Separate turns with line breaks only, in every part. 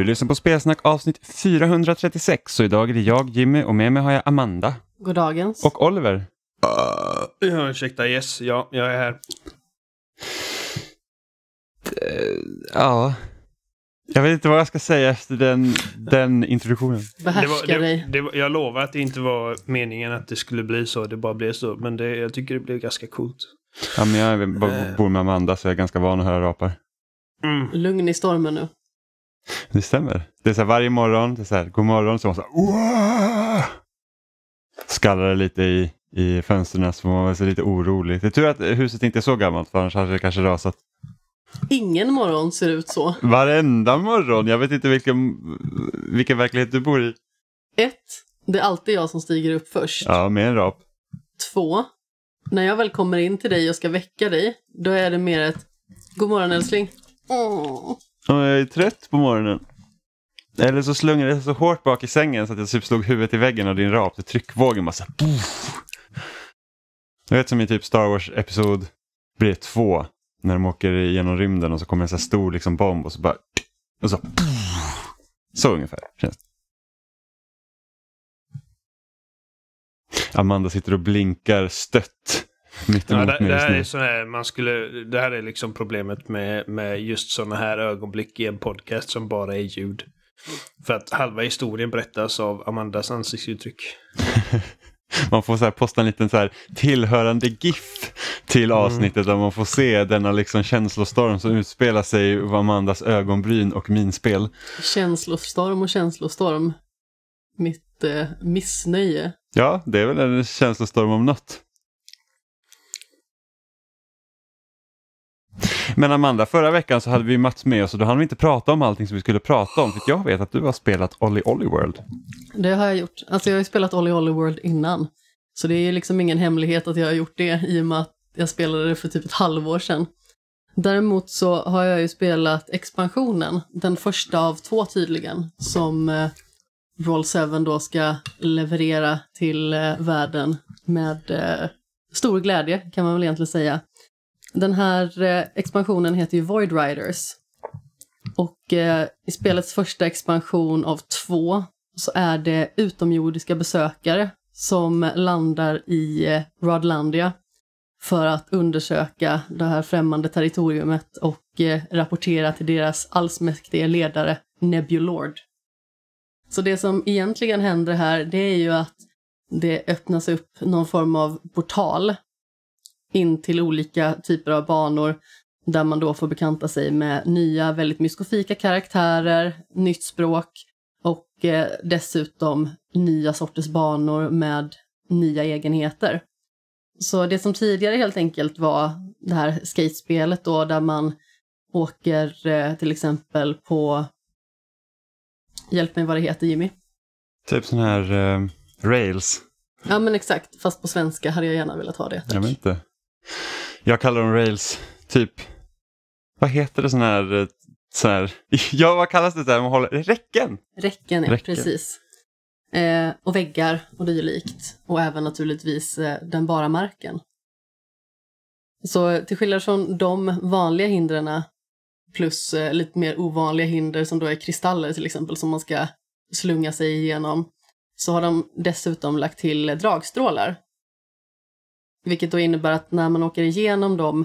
Du lyssnar på Spelsnack avsnitt 436 så idag är det jag Jimmy och med mig har jag Amanda. Goddagens. Och Oliver. Uh,
ja,
ursäkta, yes, ja, jag är här.
Eh, ja, jag vet inte vad jag ska säga efter den, den introduktionen.
Behärska dig. jag lovar att det inte var meningen att det skulle bli så, det bara blev så. Men det, jag tycker det blev
ganska coolt.
Ja, men jag eh. bor med Amanda så jag är ganska van att höra rapar.
Mm. Lugn i stormen nu.
Det stämmer. Det är så här, varje morgon, det är så här, god morgon, så man så här,
Oah!
skallar det lite i, i fönstren så man var lite orolig. Det är tur att huset inte är så gammalt för annars hade det kanske rasat.
Ingen morgon ser ut så.
Varenda morgon, jag vet inte vilken, vilken verklighet du bor i.
Ett, Det är alltid jag som stiger upp först. Ja, med en rap. Två, När jag väl kommer in till dig och ska väcka dig, då är det mer ett God morgon älskling. Åh. Mm.
Ja, jag är trött på morgonen. Eller så slungade jag så hårt bak i sängen så att jag typ slog huvudet i väggen och din rap. Det tryckvågen bara så Du vet som i typ Star Wars episod blir det två. När de åker genom rymden och så kommer en så här stor liksom bomb och så bara... Och så, så ungefär känns det. Amanda sitter och blinkar stött mitt ja, det, det, här är
sån här, man skulle, det här är liksom problemet med, med just sådana här ögonblick i en podcast som bara är ljud. För att halva historien berättas av Amandas ansiktsuttryck.
man får så posta en liten så tillhörande GIF till mm. avsnittet mm. där man får se denna liksom känslostorm som utspelar sig i Amandas ögonbryn och minspel.
Känslostorm och känslostorm. Mitt eh, missnöje.
Ja, det är väl en känslostorm om något. Men Amanda, förra veckan så hade vi Mats med oss och då hann vi inte prata om allting som vi skulle prata om. För jag vet att du har spelat Olly Olly World.
Det har jag gjort. Alltså jag har ju spelat Olly Olly World innan. Så det är ju liksom ingen hemlighet att jag har gjort det i och med att jag spelade det för typ ett halvår sedan. Däremot så har jag ju spelat expansionen, den första av två tydligen, som eh, Roll 7 då ska leverera till eh, världen med eh, stor glädje kan man väl egentligen säga. Den här eh, expansionen heter ju Void Riders. Och eh, i spelets första expansion av två så är det utomjordiska besökare som landar i eh, Rodlandia för att undersöka det här främmande territoriumet och eh, rapportera till deras allsmäktige ledare Nebulord. Så det som egentligen händer här det är ju att det öppnas upp någon form av portal in till olika typer av banor där man då får bekanta sig med nya väldigt myskofika karaktärer, nytt språk och eh, dessutom nya sorters banor med nya egenheter. Så det som tidigare helt enkelt var det här skatespelet då där man åker eh, till exempel på, hjälp mig vad det heter Jimmy?
Typ sån här eh, rails.
Ja men exakt, fast på svenska hade jag gärna velat ha det. Tack. Ja, men
inte. Jag kallar dem rails, typ. Vad heter det sån här, eh, sån här ja vad kallas det där man håller, räcken?
Räcken, ja, räcken. precis. Eh, och väggar och dylikt. Och även naturligtvis eh, den bara marken. Så till skillnad från de vanliga hindren plus eh, lite mer ovanliga hinder som då är kristaller till exempel som man ska slunga sig igenom så har de dessutom lagt till dragstrålar vilket då innebär att när man åker igenom dem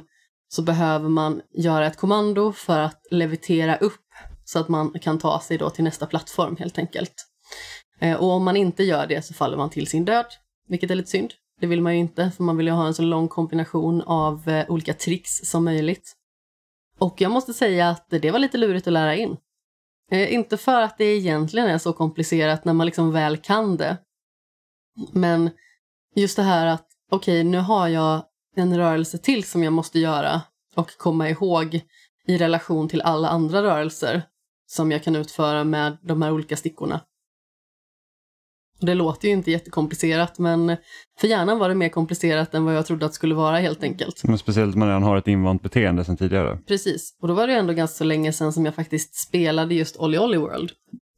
så behöver man göra ett kommando för att levitera upp så att man kan ta sig då till nästa plattform helt enkelt. Eh, och om man inte gör det så faller man till sin död, vilket är lite synd. Det vill man ju inte, för man vill ju ha en så lång kombination av eh, olika tricks som möjligt. Och jag måste säga att det var lite lurigt att lära in. Eh, inte för att det egentligen är så komplicerat när man liksom väl kan det, men just det här att okej, okay, nu har jag en rörelse till som jag måste göra och komma ihåg i relation till alla andra rörelser som jag kan utföra med de här olika stickorna. Och det låter ju inte jättekomplicerat, men för hjärnan var det mer komplicerat än vad jag trodde att det skulle vara helt enkelt.
Men speciellt om man redan har ett invant beteende sedan tidigare.
Precis, och då var det ju ändå ganska så länge sedan som jag faktiskt spelade just Olly Olly World.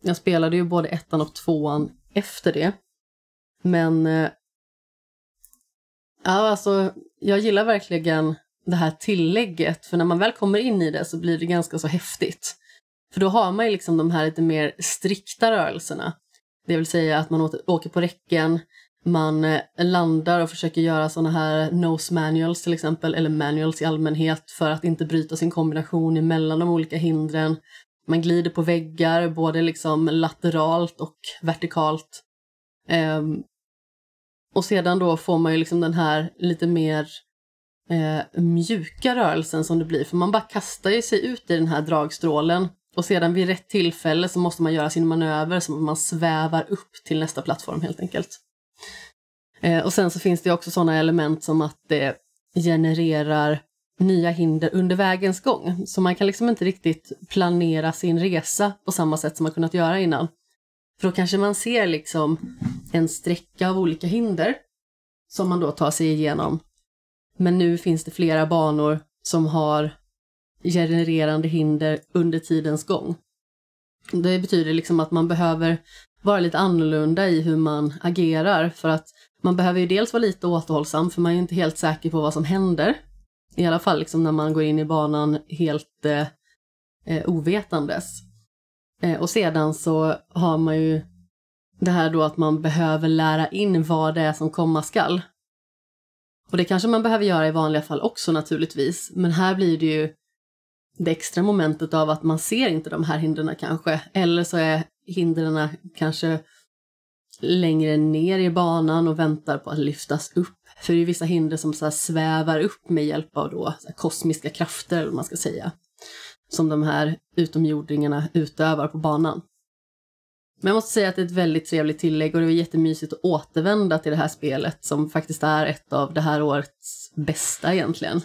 Jag spelade ju både ettan och tvåan efter det. Men eh, Ja, alltså, jag gillar verkligen det här tillägget, för när man väl kommer in i det så blir det ganska så häftigt. För då har man ju liksom de här lite mer strikta rörelserna. Det vill säga att man åker på räcken, man eh, landar och försöker göra sådana här nose manuals till exempel, eller manuals i allmänhet för att inte bryta sin kombination mellan de olika hindren. Man glider på väggar, både liksom lateralt och vertikalt. Ehm, och sedan då får man ju liksom den här lite mer eh, mjuka rörelsen som det blir, för man bara kastar ju sig ut i den här dragstrålen och sedan vid rätt tillfälle så måste man göra sin manöver så man svävar upp till nästa plattform helt enkelt. Eh, och sen så finns det också sådana element som att det genererar nya hinder under vägens gång. Så man kan liksom inte riktigt planera sin resa på samma sätt som man kunnat göra innan. För då kanske man ser liksom en sträcka av olika hinder som man då tar sig igenom. Men nu finns det flera banor som har genererande hinder under tidens gång. Det betyder liksom att man behöver vara lite annorlunda i hur man agerar för att man behöver ju dels vara lite återhållsam för man är ju inte helt säker på vad som händer. I alla fall liksom när man går in i banan helt eh, eh ovetandes. Eh, och sedan så har man ju det här då att man behöver lära in vad det är som komma skall. Och det kanske man behöver göra i vanliga fall också naturligtvis, men här blir det ju det extra momentet av att man ser inte de här hindren kanske, eller så är hindren kanske längre ner i banan och väntar på att lyftas upp. För det är ju vissa hinder som så svävar upp med hjälp av då kosmiska krafter, eller vad man ska säga som de här utomjordingarna utövar på banan. Men jag måste säga att det är ett väldigt trevligt tillägg och det var jättemysigt att återvända till det här spelet som faktiskt är ett av det här årets bästa egentligen.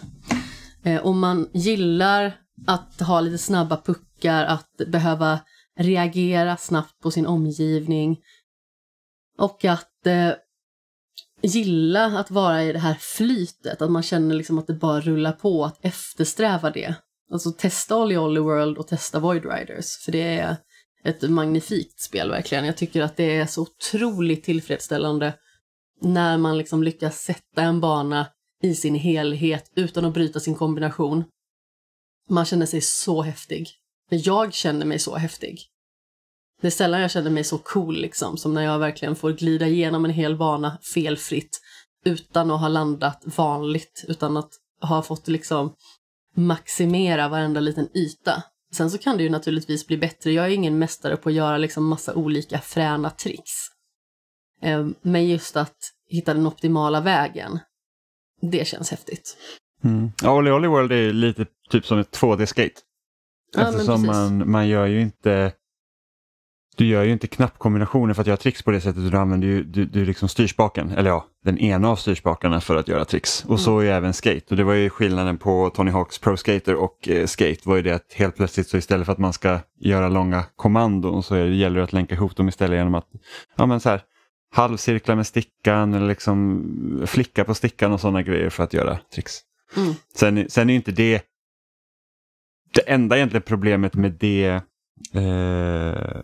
Eh, om man gillar att ha lite snabba puckar, att behöva reagera snabbt på sin omgivning och att eh, gilla att vara i det här flytet, att man känner liksom att det bara rullar på, att eftersträva det. Alltså testa Olly Olly World och testa Void Riders, för det är ett magnifikt spel verkligen. Jag tycker att det är så otroligt tillfredsställande när man liksom lyckas sätta en bana i sin helhet utan att bryta sin kombination. Man känner sig så häftig. Men jag känner mig så häftig. Det är sällan jag känner mig så cool liksom, som när jag verkligen får glida igenom en hel bana felfritt utan att ha landat vanligt, utan att ha fått liksom maximera varenda liten yta. Sen så kan det ju naturligtvis bli bättre. Jag är ingen mästare på att göra liksom massa olika fräna tricks. Ehm, men just att hitta den optimala vägen, det känns häftigt.
Mm. Olly Olly World är lite typ som ett 2D-skate. Eftersom ja, man, man gör ju inte du gör ju inte knappkombinationer för att göra tricks på det sättet. Du använder ju du, du liksom styrspaken, eller ja, den ena av styrspakarna för att göra tricks. Och mm. så är även skate. Och det var ju skillnaden på Tony Hawks Pro Skater och eh, skate var ju det att helt plötsligt så istället för att man ska göra långa kommandon så det, gäller det att länka ihop dem istället genom att ja, men så här, halvcirklar med stickan eller liksom flicka på stickan och sådana grejer för att göra tricks. Mm. Sen, sen är inte det det enda egentligen problemet med det eh,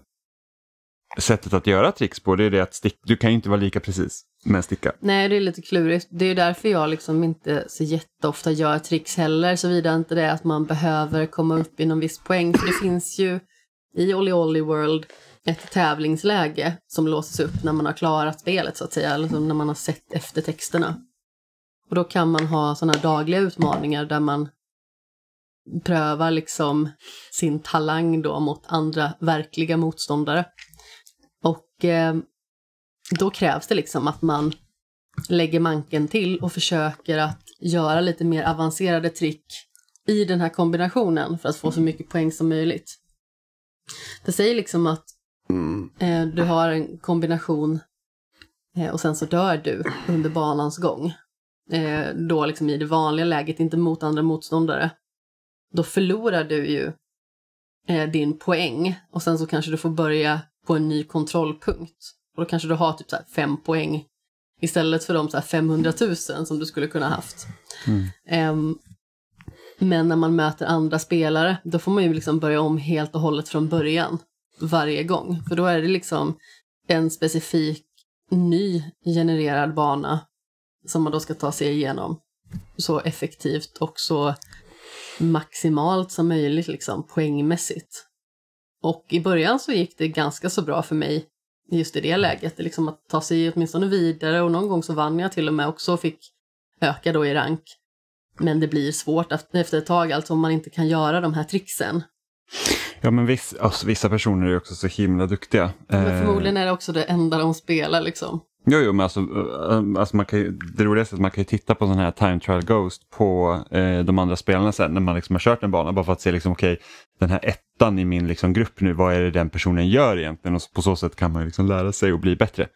sättet att göra tricks på det är det att stick, du kan ju inte vara lika precis med en sticka.
Nej, det är lite klurigt. Det är därför jag liksom inte så jätteofta gör tricks heller, såvida inte det är att man behöver komma upp i någon viss poäng. För det finns ju i Olly Olly World ett tävlingsläge som låses upp när man har klarat spelet så att säga, eller alltså när man har sett eftertexterna. Och då kan man ha sådana här dagliga utmaningar där man prövar liksom sin talang då mot andra verkliga motståndare. Och eh, då krävs det liksom att man lägger manken till och försöker att göra lite mer avancerade trick i den här kombinationen för att få så mycket poäng som möjligt. Det säger liksom att mm. eh, du har en kombination eh, och sen så dör du under banans gång. Eh, då liksom i det vanliga läget, inte mot andra motståndare. Då förlorar du ju eh, din poäng och sen så kanske du får börja på en ny kontrollpunkt. Och då kanske du har typ så fem poäng istället för de så 500 000 som du skulle kunna haft.
Mm.
Um, men när man möter andra spelare, då får man ju liksom börja om helt och hållet från början varje gång. För då är det liksom en specifik ny genererad bana som man då ska ta sig igenom så effektivt och så maximalt som möjligt liksom, poängmässigt. Och i början så gick det ganska så bra för mig just i det läget, liksom att ta sig åtminstone vidare och någon gång så vann jag till och med också och fick öka då i rank. Men det blir svårt efter ett tag, alltså om man inte kan göra de här tricksen.
Ja, men viss, alltså, vissa personer är också så himla duktiga. Men eh, förmodligen
är det också det enda de spelar liksom.
Jo, jo, men alltså, eh, alltså man kan det roligaste är att man kan ju titta på sån här Time Trial Ghost på eh, de andra spelarna sen när man liksom har kört en bana bara för att se liksom okej, okay, den här ettan i min liksom grupp nu, vad är det den personen gör egentligen? Och på så sätt kan man liksom lära sig och bli bättre.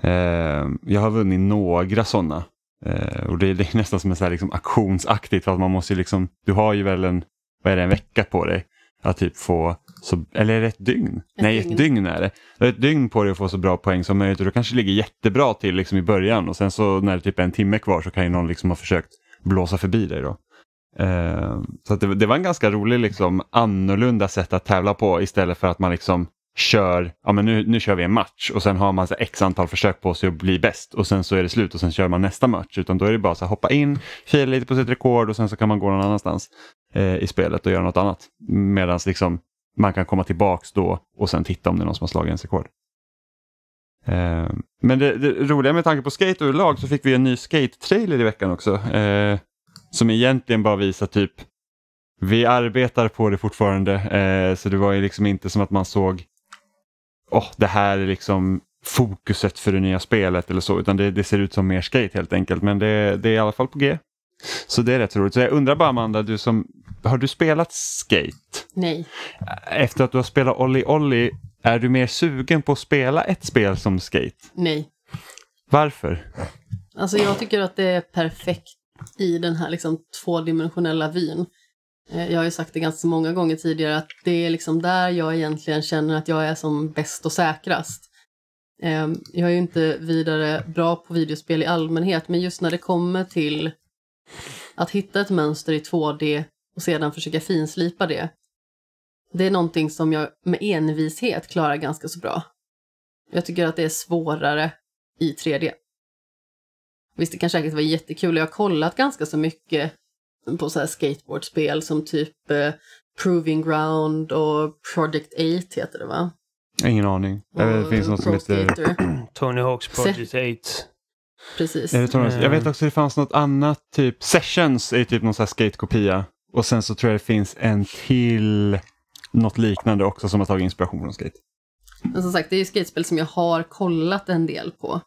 Eh, jag har vunnit några sådana eh, och det, det, är nästan som en så här liksom aktionsaktigt för att man måste ju liksom, du har ju väl en, vad är det, en vecka på dig att typ få så, eller ett dygn? Ett Nej, dygn. ett dygn är det. Du har ett dygn på dig att få så bra poäng som möjligt och du kanske ligger jättebra till liksom i början och sen så när det typ är typ en timme kvar så kan ju någon liksom ha försökt blåsa förbi dig. då. Eh, så det, det, var en ganska rolig liksom annorlunda sätt att tävla på istället för att man liksom kör, ja men nu, nu kör vi en match och sen har man så x antal försök på sig att bli bäst och sen så är det slut och sen kör man nästa match. Utan då är det bara så här, hoppa in, fila lite på sitt rekord och sen så kan man gå någon annanstans eh, i spelet och göra något annat. Medan liksom man kan komma tillbaks då och sen titta om det är någon som har slagit ens rekord. Eh, men det, det, roliga med tanke på skate överlag så fick vi en ny skate-trailer i veckan också. Eh, som egentligen bara visar typ vi arbetar på det fortfarande. Eh, så det var ju liksom inte som att man såg oh, det här är liksom fokuset för det nya spelet eller så utan det, det ser ut som mer skate helt enkelt. Men det, det är i alla fall på G. Så det är rätt roligt. Så jag undrar bara Amanda, du som har du spelat Skate? Nej. Efter att du har spelat Olli Olli, är du mer sugen på att spela ett spel som Skate?
Nej. Varför? Alltså jag tycker att det är perfekt i den här liksom tvådimensionella vyn. Eh, jag har ju sagt det ganska många gånger tidigare att det är liksom där jag egentligen känner att jag är som bäst och säkrast. Ehm, jag är ju inte vidare bra på videospel i allmänhet men just när det kommer till att hitta ett mönster i 2D och sedan försöka finslipa det. Det är någonting som jag med envishet klarar ganska så bra. Jag tycker att det är svårare i 3D. Visst, det kan säkert vara jättekul. Jag har kollat ganska så mycket på så här skateboardspel som typ eh, Proving Ground och Project 8 heter det va?
Ingen aning. Eh, och det finns något som heter... Tony Hawks Project
8. Precis.
Jag vet eh. också att det fanns något annat, typ Sessions är typ någon sån här skatekopia. Och sen så tror jag det finns en till, något liknande också som har tagit inspiration från skate.
Men som sagt, det är ju skatespel som jag har kollat en del på.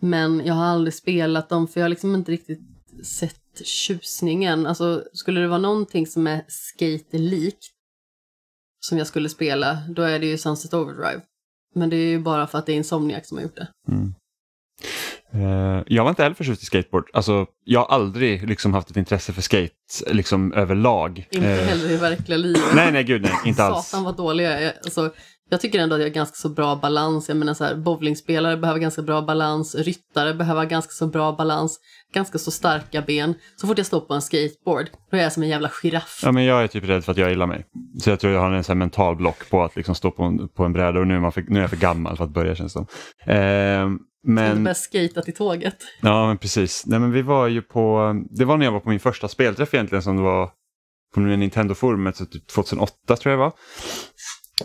Men jag har aldrig spelat dem för jag har liksom inte riktigt sett tjusningen. Alltså skulle det vara någonting som är skate-likt som jag skulle spela, då är det ju Sunset Overdrive. Men det är ju bara för att det är Insomniac som har gjort det. Mm.
Eh, jag var inte heller förtjust i skateboard. Alltså, jag har aldrig liksom, haft ett intresse för skate liksom, överlag. Inte eh, heller i
verkliga livet. Nej,
nej, gud nej, inte alls. Satan
vad dålig jag är. Alltså, jag tycker ändå att jag har ganska så bra balans. Jag menar så här, bowlingspelare behöver ganska bra balans, ryttare behöver ganska så bra balans, ganska så starka ben. Så fort jag står på en skateboard, då är jag som en jävla giraff.
Ja, men jag är typ rädd för att jag gillar mig. Så jag tror jag har en sån mental block på att liksom stå på en, på en bräda och nu är, man för, nu är jag för gammal för att börja känns det som. Eh, men... Du börja
skejta till tåget.
Ja, men precis. Nej, men vi var ju på, det var när jag var på min första spelträff egentligen som det var på Nintendo-forumet typ 2008 tror jag det var.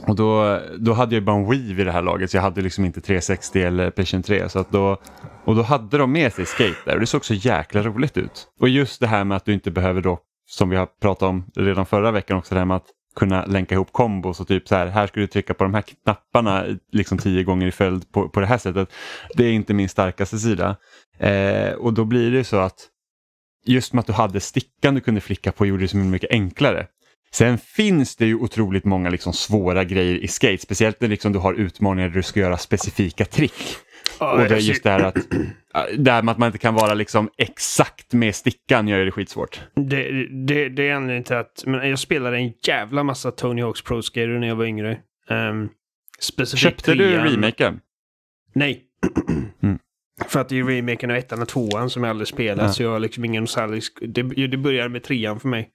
Och då, då hade jag bara en Wii vid det här laget så jag hade liksom inte 360 eller Playstation 3. Så då, och då hade de med sig Skate där och det såg så jäkla roligt ut. Och just det här med att du inte behöver då, som vi har pratat om redan förra veckan också, det här med att kunna länka ihop kombos och typ så här, här ska du trycka på de här knapparna liksom tio gånger i följd på, på det här sättet. Det är inte min starkaste sida. Eh, och då blir det så att just med att du hade stickan du kunde flicka på gjorde det så mycket enklare. Sen finns det ju otroligt många liksom svåra grejer i skate, speciellt när liksom du har utmaningar där du ska göra specifika trick. Ah, och det är alltså- just det här att, det här med att man inte kan vara liksom exakt med stickan gör det skitsvårt.
Det, det, det är anledningen till att men jag spelade en jävla massa Tony Hawks Pro Skater när jag var yngre. Um, Köpte trean. du remaken? Nej. Mm. För att det är remaken av ettan och tvåan som jag aldrig spelat. Ja. Så jag har liksom ingen nostalgisk... Det, det började med trean för mig.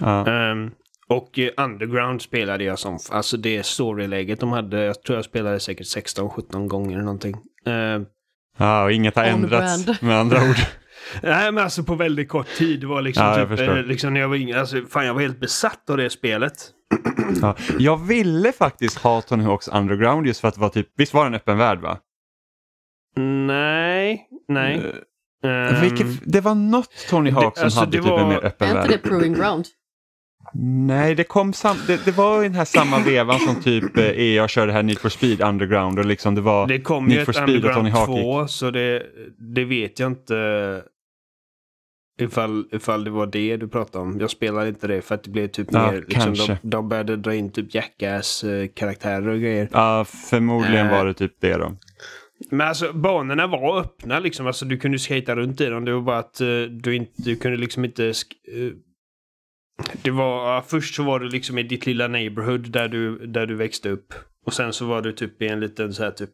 Ja. Um, och eh, Underground spelade jag som, alltså det storyläget de hade, jag tror jag spelade säkert 16-17 gånger eller någonting.
Uh, ah, och inget har ändrats brand. med andra ord.
Nej men alltså på väldigt kort tid. Det var liksom, ja, typ, eh, liksom jag var, alltså, fan, jag var helt besatt av det spelet.
ja, jag ville faktiskt ha Tony Hawks Underground just för att det var typ, visst var det en öppen värld va?
Nej, nej. Uh, um, vilket, ehm, det var något Tony Hawk som alltså,
hade typ var, en mer öppen värld. Är inte det Proving Ground? Nej, det, kom sam det, det var i den här samma vevan som typ eh, jag e körde här Need for Speed Underground. Och liksom det, var det kom Need ju for ett Speed och 2,
så det, det vet jag inte ifall, ifall det var det du pratade om. Jag spelade inte det för att det blev typ ja, mer... Liksom, de, de började dra in typ Jackass-karaktärer
eh, och grejer. Ja, förmodligen äh. var det typ det då.
Men alltså banorna var öppna liksom. Alltså, du kunde skata runt i dem. Det var bara att uh, du, inte, du kunde liksom inte... Uh, det var, först så var du liksom i ditt lilla neighborhood där du, där du växte upp. Och sen så var du typ i en liten så här typ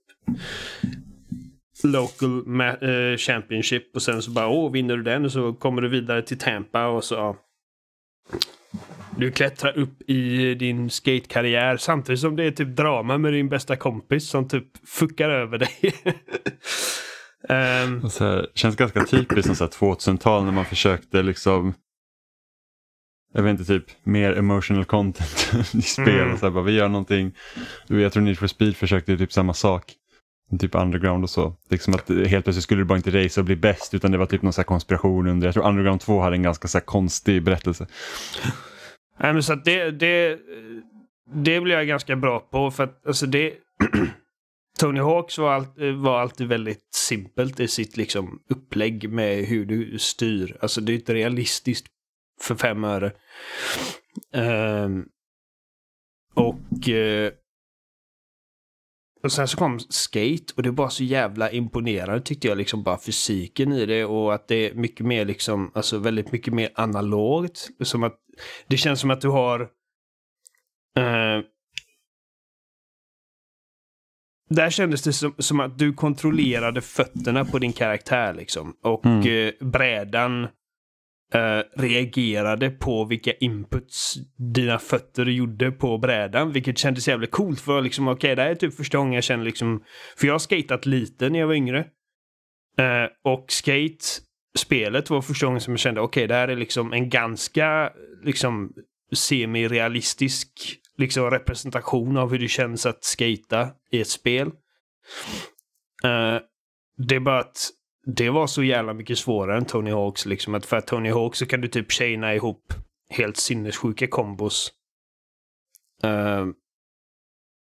local äh, championship och sen så bara åh, vinner du den så kommer du vidare till Tampa och så. Du klättrar upp i din skatekarriär samtidigt som det är typ drama med din bästa kompis som typ fuckar över dig.
um, så här, känns ganska typiskt som 2000-tal när man försökte liksom jag vet inte, typ mer emotional content i spel. Mm. Så här, bara, vi gör någonting. Jag tror Need for Speed försökte typ samma sak. Typ underground och så. Liksom att eh, helt plötsligt skulle du bara inte racea och bli bäst utan det var typ någon så konspiration under. Jag tror underground 2 hade en ganska så konstig berättelse.
Nej, men så det, det, det blir jag ganska bra på för att alltså det Tony Hawks var, all, eh, var alltid väldigt simpelt i sitt liksom, upplägg med hur du styr. Alltså det är ett realistiskt för fem öre. Eh, och... Eh, och sen så kom skate och det var så jävla imponerande tyckte jag liksom bara fysiken i det och att det är mycket mer liksom, alltså väldigt mycket mer analogt. Som att, det känns som att du har... Eh, där kändes det som, som, att du kontrollerade fötterna på din karaktär liksom. Och mm. eh, brädan Eh, reagerade på vilka inputs dina fötter gjorde på brädan, vilket kändes jävligt coolt. För liksom, okej, okay, det här är typ första gången jag känner liksom... För jag har skatat lite när jag var yngre. Eh, och skate, spelet var första gången som jag kände, okej, okay, det här är liksom en ganska liksom semi-realistisk liksom representation av hur det känns att skata i ett spel. Uh, det är bara att det var så jävla mycket svårare än Tony Hawks. Liksom. Att för att Tony Hawks så kan du typ chaina ihop helt sinnessjuka kombos. Uh,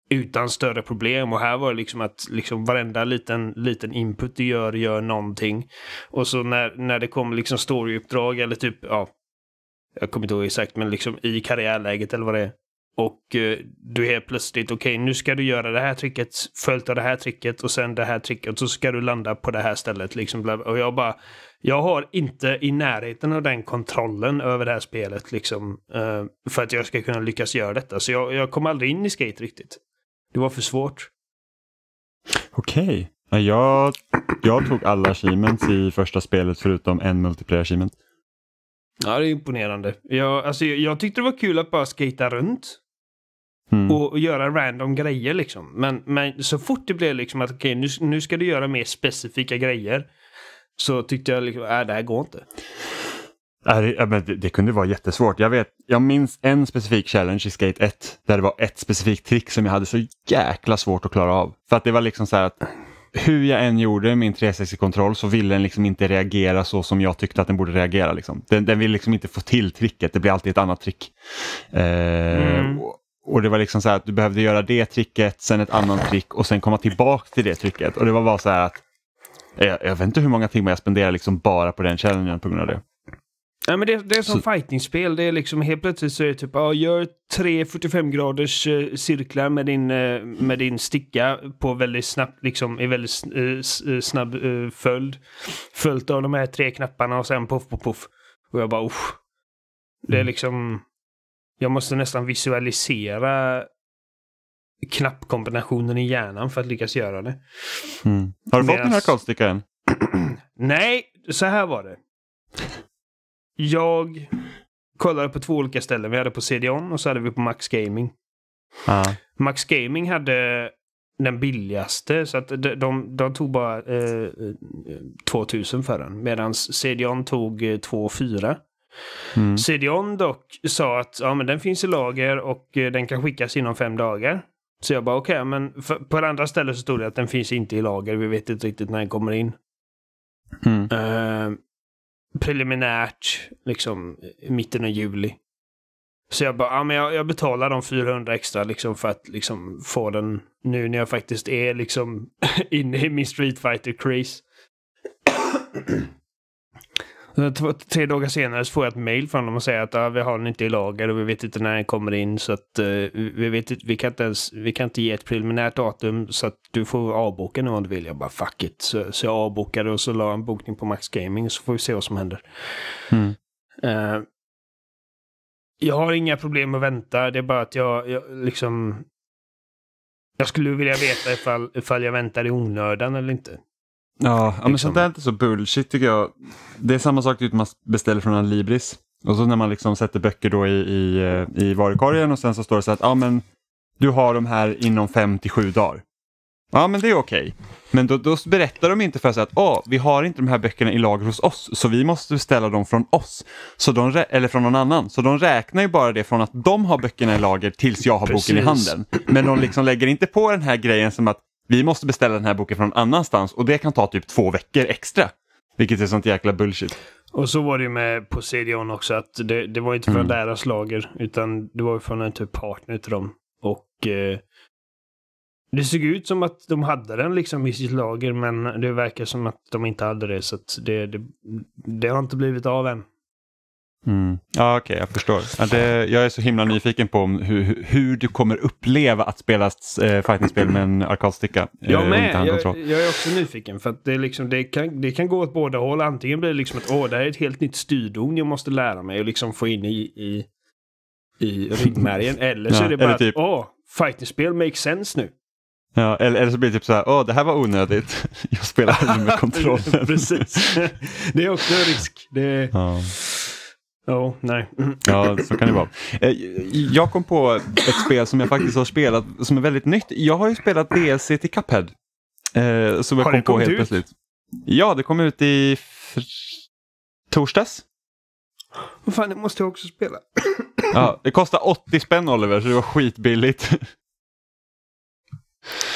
utan större problem. Och här var det liksom att liksom varenda liten, liten input du gör, gör någonting. Och så när, när det kom liksom storyuppdrag eller typ, ja, jag kommer inte ihåg exakt, men liksom i karriärläget eller vad det är. Och eh, du helt plötsligt, okej okay, nu ska du göra det här tricket följt av det här tricket och sen det här tricket och så ska du landa på det här stället. Liksom. Och jag bara, jag har inte i närheten av den kontrollen över det här spelet liksom. Eh, för att jag ska kunna lyckas göra detta. Så jag, jag kom aldrig in i skate riktigt. Det var för svårt.
Okej. Okay. Jag, jag tog alla achievements i första spelet förutom en multiplayer achievement.
Ja, det är imponerande. Jag, alltså, jag, jag tyckte det var kul att bara skata runt. Mm. Och, och, göra random grejer liksom. Men, men så fort det blev liksom att okej, okay, nu, nu ska du göra mer specifika grejer. Så tyckte jag liksom, äh, det här går inte.
Ja, men det, det kunde vara jättesvårt. Jag, vet, jag minns en specifik challenge i Skate 1 där det var ett specifikt trick som jag hade så jäkla svårt att klara av. För att det var liksom så här att hur jag än gjorde min 360-kontroll så ville den liksom inte reagera så som jag tyckte att den borde reagera. Liksom. Den, den vill liksom inte få till tricket, det blir alltid ett annat trick. Eh, mm. Och det var liksom så här att du behövde göra det tricket, sen ett annat trick och sen komma tillbaka till det tricket. Och det var bara så här att jag, eh, jag vet inte hur många timmar jag spenderar liksom bara på den challengen på grund av det.
Ja, men det, det är som så... fightingspel. Det är liksom helt plötsligt så är det typ, ja, gör tre 45 graders eh, cirklar med din, eh, med din sticka på väldigt snabbt, liksom i väldigt snabb följd. Följt av de här tre knapparna och sen poff, poff, poff. Och jag bara, usch. Det är mm. liksom, jag måste nästan visualisera knappkombinationen i hjärnan för att lyckas göra det.
Mm. Har du Medans... fått den här kolsticka
Nej, så här var det. Jag kollade på två olika ställen. Vi hade på CDON och så hade vi på Max Gaming. Ah. Max Gaming hade den billigaste så att de, de, de tog bara eh, 2000 eh, för den. Medan CDON tog 2 eh, 4 Mm. CDON dock sa att ja, men den finns i lager och eh, den kan skickas inom fem dagar. Så jag bara okej, okay, men för, på det andra stället så stod det att den finns inte i lager. Vi vet inte riktigt när den kommer in. Mm. Uh, preliminärt, liksom i mitten av juli. Så jag bara, ja, men jag, jag betalar de 400 extra liksom för att liksom få den nu när jag faktiskt är liksom inne i min Street fighter craze tre dagar senare så får jag ett mail från dem och säger att ah, vi har den inte i lager och vi vet inte när den kommer in så att uh, vi, vet vi, kan inte ens, vi kan inte ge ett preliminärt datum så att du får avboka nu om du vill. Jag bara fuck it. Så, så jag avbokade och så la en bokning på Max Gaming så får vi se vad som händer. Mm. Uh, jag har inga problem att vänta. Det är bara att jag, jag liksom... Jag skulle vilja veta ifall, ifall jag väntar i onödan eller inte.
Ja, liksom. men sånt där är inte så bullshit tycker jag. Det är samma sak typ man beställer från Libris. Och så när man liksom sätter böcker då i, i, eh, i varukorgen och sen så står det så att ah, men du har de här inom fem till sju dagar. Ja men det är okej. Okay. Men då, då, berättar de inte för sig att oh, vi har inte de här böckerna i lager hos oss så vi måste beställa dem från oss. Så de, eller från någon annan. Så de räknar ju bara det från att de har böckerna i lager tills jag har Precis. boken i handen. Men de liksom lägger inte på den här grejen som att vi måste beställa den här boken från annanstans och det kan ta typ två veckor extra. Vilket är sånt jäkla bullshit.
Och så var det ju med Poseidon också, att det, det var inte från mm. deras lager, utan det var från en typ partner till dem. Och eh, det såg ut som att de hade den liksom i sitt lager, men det verkar som att de inte hade det, så att det, det, det har inte blivit av än.
Mm. Ja, Okej, okay, jag förstår. det, jag är så himla nyfiken på hur, hur du kommer uppleva att spela eh, fightingspel med en arkadsticka. Jag eh, med, jag,
jag, är också nyfiken för att det, liksom, det, kan, det kan gå åt båda håll. Antingen blir det liksom att åh, det här är ett helt nytt styrdon jag måste
lära mig och liksom få in i,
i, i ryggmärgen. Eller så ja, är det bara typ... att åh, fightingspel
makes sense nu. Ja, eller, eller så blir det typ så här, åh det här var onödigt, jag spelar aldrig med kontrollen. Precis,
det är också en risk. Det... Ja. Oh, nej. Ja, så kan det vara. Eh, jag
kom på ett spel som jag faktiskt har spelat som är väldigt nytt. Jag har ju spelat DLC till Cuphead. Eh, som jag har kom på helt ut? plötsligt. Ja, det kom ut i torsdags.
Vad fan, det måste jag också spela.
ja, det kostar 80 spänn Oliver, så det var skitbilligt.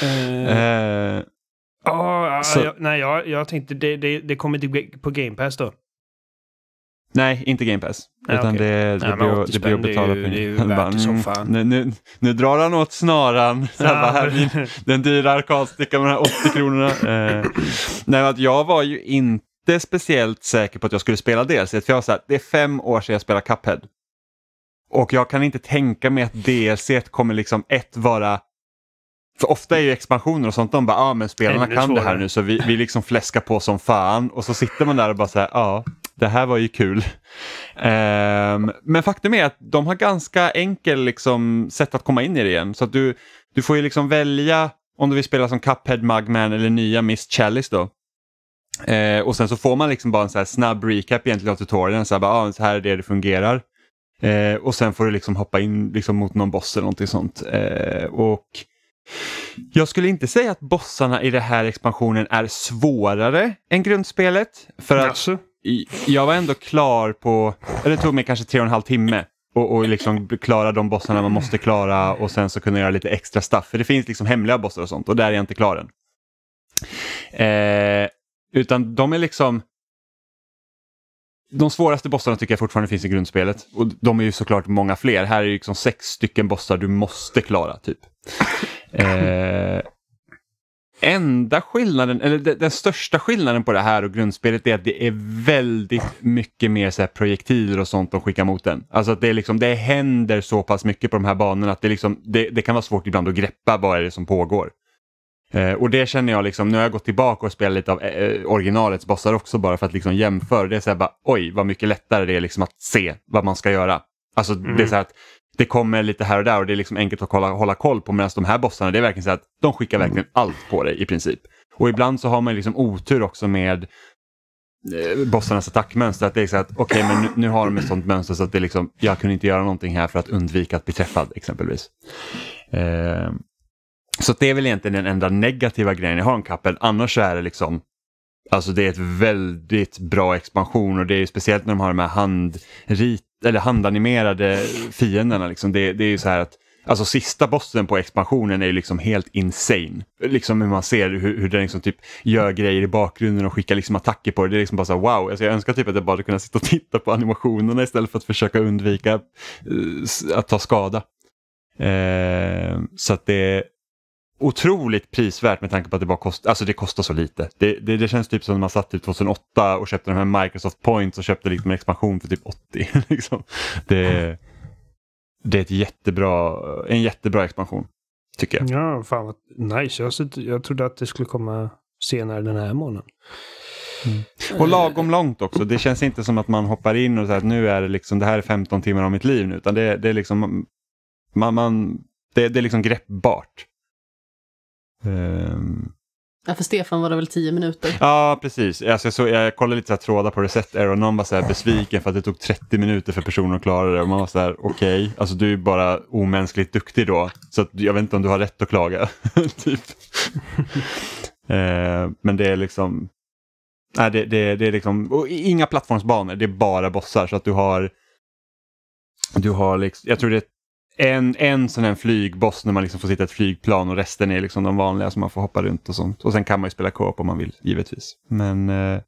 uh... eh.
oh, ah, jag, nej, jag, jag tänkte det, det, det kommer inte på Game Pass då.
Nej, inte Game Pass.
Nej, utan okay. det, det, Nej, blir, det blir att betala pengar. Det är ju, det är ju värt det som fan. Nu,
nu, nu, drar han åt snaran. Så ja. bara, här, min, den dyra arkadstickan med de här 80 kronorna. Eh. Nej, jag var ju inte speciellt säker på att jag skulle spela DLC. För jag var så här, det är fem år sedan jag spelade Cuphead. Och jag kan inte tänka mig att DLC kommer liksom ett vara för ofta är ju expansioner och sånt, de bara, ja ah, men spelarna Ännu kan svårare. det här nu så vi, vi liksom fläskar på som fan och så sitter man där och bara så här, ja ah, det här var ju kul. Ehm, men faktum är att de har ganska enkel liksom, sätt att komma in i det igen. Så att du, du får ju liksom välja om du vill spela som Cuphead, Mugman eller nya Miss Chalice då. Ehm, och sen så får man liksom bara en så här snabb recap egentligen av tutorialen. Så här, bara, ah, så här är det det fungerar. Ehm, och sen får du liksom hoppa in liksom mot någon boss eller någonting sånt. Ehm, och jag skulle inte säga att bossarna i den här expansionen är svårare än grundspelet. För att, alltså jag var ändå klar på, det tog mig kanske tre och en halv timme och, och liksom klara de bossarna man måste klara och sen så kunna göra lite extra stuff. För det finns liksom hemliga bossar och sånt och där är jag inte klar än. Eh, utan de är liksom... De svåraste bossarna tycker jag fortfarande finns i grundspelet. Och de är ju såklart många fler. Här är ju liksom sex stycken bossar du måste klara, typ. Eh, enda skillnaden, eller den största skillnaden på det här och grundspelet är att det är väldigt mycket mer så projektiler och sånt de skickar mot den. Alltså att det, är liksom, det händer så pass mycket på de här banorna att det, liksom, det, det kan vara svårt ibland att greppa vad är det som pågår. Eh, och det känner jag, liksom, nu har jag gått tillbaka och spelat lite av eh, eh originalets bossar också bara för att liksom jämföra. Det är så här bara, oj vad mycket lättare det är liksom att se vad man ska göra. Alltså mm. det är mm. så här att det kommer lite här och där och det är liksom enkelt att kolla, hålla koll på. Medan de här bossarna, det är verkligen så att de skickar mm. verkligen allt på dig i princip. Och ibland så har man liksom otur också med eh, bossarnas attackmönster. Att det är så att okej, okay, men nu, nu, har de ett sånt mönster så att det liksom, jag kunde inte göra någonting här för att undvika att bli träffad exempelvis. Eh, så det är väl egentligen den enda negativa grejen i Hornkappen. Annars så är det liksom, alltså det är ett väldigt bra expansion och det är speciellt när de har de här handrit eller handanimerade fienderna. Liksom. Det, det, är ju så här att Alltså sista bossen på expansionen är ju liksom helt insane. Liksom hur man ser hur, hur den liksom typ gör grejer i bakgrunden och skickar liksom attacker på det. Det är liksom bara så här, wow, alltså jag önskar typ att jag bara kunde sitta och titta på animationerna istället för att försöka undvika eh, att ta skada. Eh, så att det, otroligt prisvärt med tanke på att det bara kost, alltså det kostar så lite. Det, det, det känns typ som när man satt typ 2008 och köpte de här Microsoft Points och köpte liksom en expansion för typ 80. Liksom. Det, det är ett jättebra, en jättebra expansion, tycker
jag. Ja, fan vad nice. Jag, jag trodde att det skulle komma senare den här månaden. Mm.
Och lagom långt också. Det känns inte som att man hoppar in och säger att nu är det liksom, det här är 15 timmar av mitt liv nu, utan det, det är liksom, man, man det, det är liksom greppbart. Um...
Ja, för Stefan var det väl tio minuter?
Ja, precis. Alltså, jag, så, jag kollade lite så här trådar på Reset Error och någon var så här besviken för att det tog 30 minuter för personen att klara det. Och man var så här, okej, okay. alltså du är bara omänskligt duktig då. Så att, jag vet inte om du har rätt att klaga. typ. eh, men det är liksom, nej, det, det, det är liksom, och inga plattformsbanor, det är bara bossar. Så att du har, du har liksom, jag tror det är en, en sån här flygboss när man liksom får sitta i ett flygplan och resten är liksom de vanliga som man får hoppa runt och sånt. Och sen kan man ju spela co-op om man vill, givetvis. Men, eh,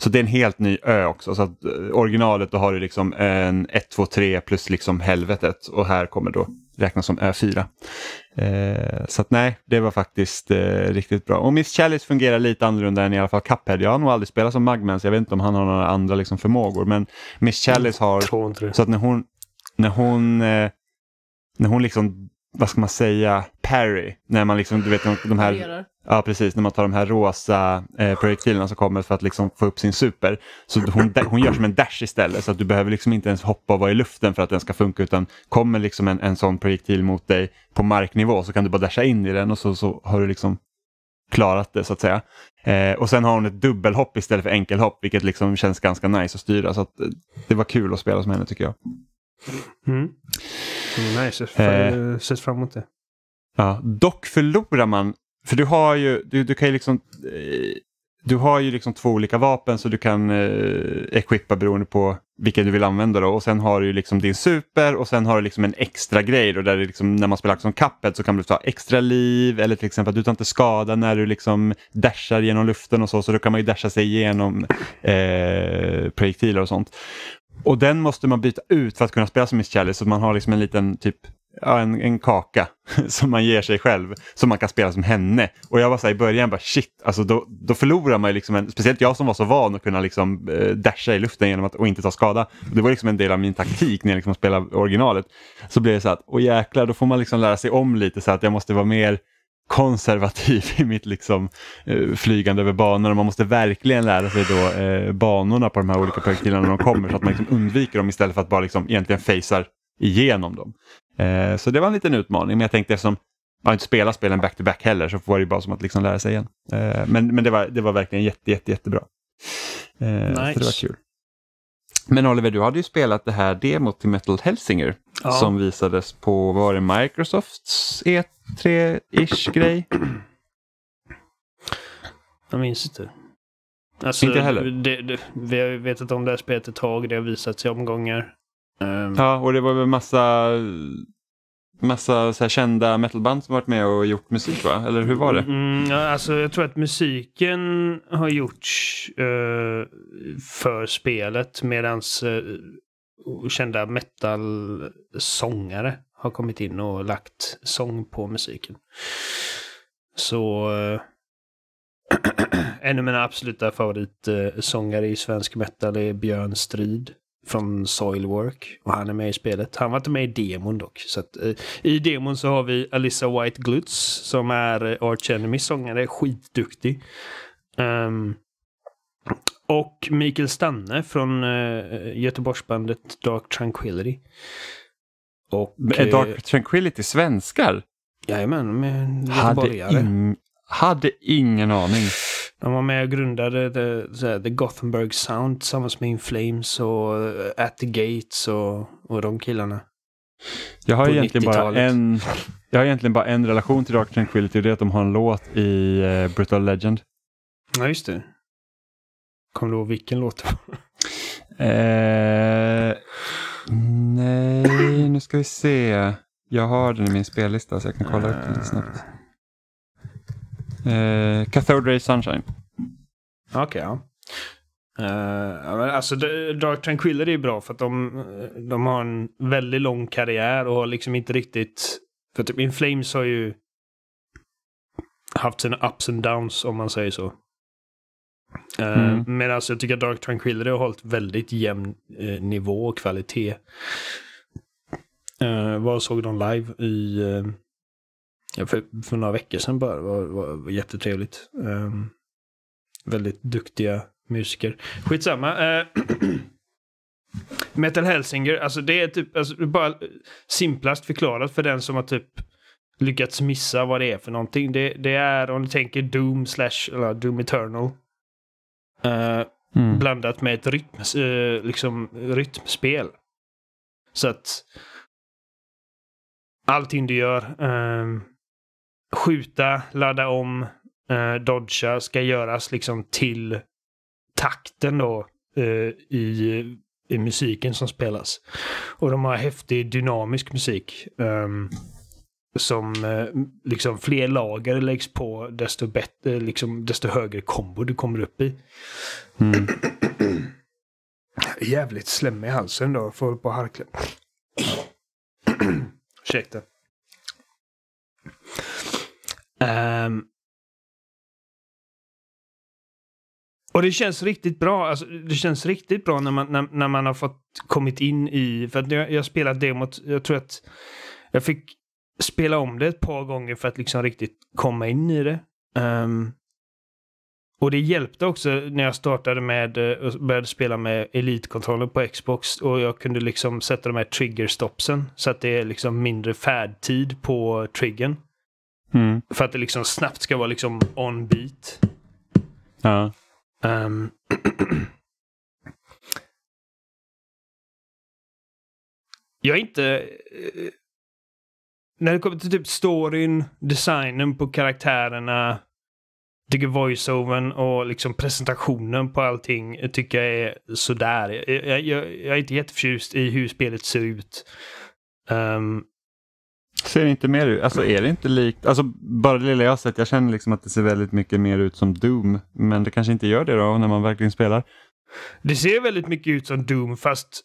så det är en helt ny ö också. Så att, eh, originalet då har du liksom ön 1, 2, 3 plus liksom helvetet och här kommer då räknas som ö 4. Eh, så att nej, det var faktiskt eh, riktigt bra. Och Miss Chalice fungerar lite annorlunda än i alla fall Cuphead. Jag har nog aldrig spelat som Magman så jag vet inte om han har några andra liksom förmågor. Men Miss Chalice har, så att när hon, när hon eh, när hon liksom, vad ska man säga, Perry. när man liksom, du vet de här, ja precis, när man tar de här rosa eh, projektilerna som kommer för att liksom få upp sin super. Så hon, hon gör som en dash istället så att du behöver liksom inte ens hoppa och vara i luften för att den ska funka utan kommer liksom en, en sån projektil mot dig på marknivå så kan du bara dasha in i den och så, så har du liksom klarat det så att säga. Eh, och sen har hon ett dubbelhopp istället för enkelhopp vilket liksom känns ganska nice att styra. Så att, eh, det var kul att spela som henne tycker jag.
Mm. Mm, nej, så eh, eh fram emot det.
Ja, dock förlorar man, för du har ju, du, du kan ju liksom eh, du har ju liksom två olika vapen så du kan eh, equippa beroende på vilken du vill använda. Då. Och Sen har du liksom din super och sen har du liksom en extra grej då, där det liksom, när man spelar som kappet så kan du ta extra liv eller till exempel att du tar inte skada när du liksom dashar genom luften och så. Så då kan man ju dasha sig igenom eh, projektiler och sånt. Och den måste man byta ut för att kunna spela som Miss Chalice så man har liksom en liten typ ja, en, en kaka som man ger sig själv, som man kan spela som henne. Och jag var så i början, bara shit, alltså då, då förlorar man ju liksom, en, speciellt jag som var så van att kunna liksom eh, dasha i luften genom att, och inte ta skada. Det var liksom en del av min taktik när jag liksom spelade originalet. Så blev det så att, åh jäklar, då får man liksom lära sig om lite så att jag måste vara mer konservativ i mitt liksom, eh, flygande över banorna. man måste verkligen lära sig då eh, banorna på de här olika projektilerna när de kommer så att man liksom undviker dem istället för att bara liksom egentligen facear igenom dem. Eh, så det var en liten utmaning, men jag tänkte eftersom man inte spelar spelen back-to-back -back heller så var det bara som att liksom lära sig igen. Eh, men men det, var, det var verkligen jätte, jätte, jättebra. nice. Eh, så det var kul. Men Oliver, du hade ju spelat det här demot till Metal Helsinger ja. som visades på, var det Microsofts
E3-ish grej? Jag minns inte. Alltså, inte heller? Det, det, vi har ju vetat om det här spelet ett tag, det har visats i omgångar.
Ehm. Ja, och det var väl massa, massa så kända metalband som varit med och gjort musik va? Eller hur var det?
Mm, mm alltså, jag tror att musiken har gjorts eh, för spelet medan eh, kända sångare har kommit in och lagt sång på musiken. Så eh, en av mina absoluta favoritsångare eh, i svensk metal är Björn Strid från Soilwork och han är med i spelet. Han var inte med i demon dock. Så att, eh, I demon så har vi Alissa White Glutz som är eh, Arch Enemy sångare, skitduktig. Um, och Mikael Stanne från eh, Göteborgsbandet
Dark Tranquility. Och, är Dark eh, Tranquility svenskar? Jajamän, de är göteborgare. Hade, in, hade ingen aning. De var med
och grundade The, the Gothenburg Sound tillsammans med In Flames och eh, At the Gates och, och de killarna. Jag har, egentligen bara en,
jag har egentligen bara en relation till Dark Tranquility och det är att de har en låt i uh, Brutal Legend. Ja, just det. Kommer du ihåg vilken låt eh, nej, nu ska vi se. Jag har den i min spellista så jag kan kolla upp den snabbt. Eh, Cathode Ray Sunshine.
Okej, okay, ja. Uh, alltså, Dark Tranquillity är bra för att de, de har en väldigt lång karriär och har liksom inte riktigt... För typ Inflames har ju haft sina ups and downs om man säger så. Uh, mm. Men alltså jag tycker att Dark Tranquillity har hållit väldigt jämn eh, nivå och kvalitet. Uh, vad såg de live i... Uh, Ja, för, för, några veckor sedan bara. Det var, var, jättetrevligt. Um, väldigt duktiga musiker. Skitsamma. Uh, Metal Helsinger, alltså det är typ, alltså, bara simplast förklarat för den som har typ lyckats missa vad det är för någonting. Det, det är, om du tänker Doom slash, eller Doom Eternal. Uh, mm. Blandat med ett rytm, uh, liksom, rytmspel. Så att allting du gör um, skjuta, ladda om, eh, dodga ska göras liksom till takten då eh, i, i musiken som spelas. Och de har häftig dynamisk musik. Eh, som eh, liksom fler lager läggs på desto bättre, liksom desto högre kombo du kommer upp i. Mm. Jävligt slemmig i halsen då, får på harkla. Ursäkta. Um, och det känns riktigt bra. Alltså, det känns riktigt bra när man, när, när man har fått kommit in i... För att jag, jag spelat demot, jag tror att jag fick spela om det ett par gånger för att liksom riktigt komma in i det. Um, och det hjälpte också när jag startade med eh, och började spela med elitkontrollen på Xbox och jag kunde liksom sätta de här triggerstopsen så att det är liksom mindre färdtid på triggern. Mm. För att det liksom snabbt ska vara liksom on beat. Ja. Um. Jag är inte... Eh, när det kommer till typ storyn, designen på karaktärerna, tycker voiceovern och liksom presentationen på allting tycker jag är sådär. Jag, jag, jag är inte jätteförtjust i hur spelet ser ut. Um,
Ser inte mer ut, alltså är det inte likt, alltså bara det lilla jag sett, jag känner liksom att det ser väldigt mycket mer ut som Doom. Men det kanske inte gör det då när man verkligen spelar.
Det ser väldigt mycket ut som Doom fast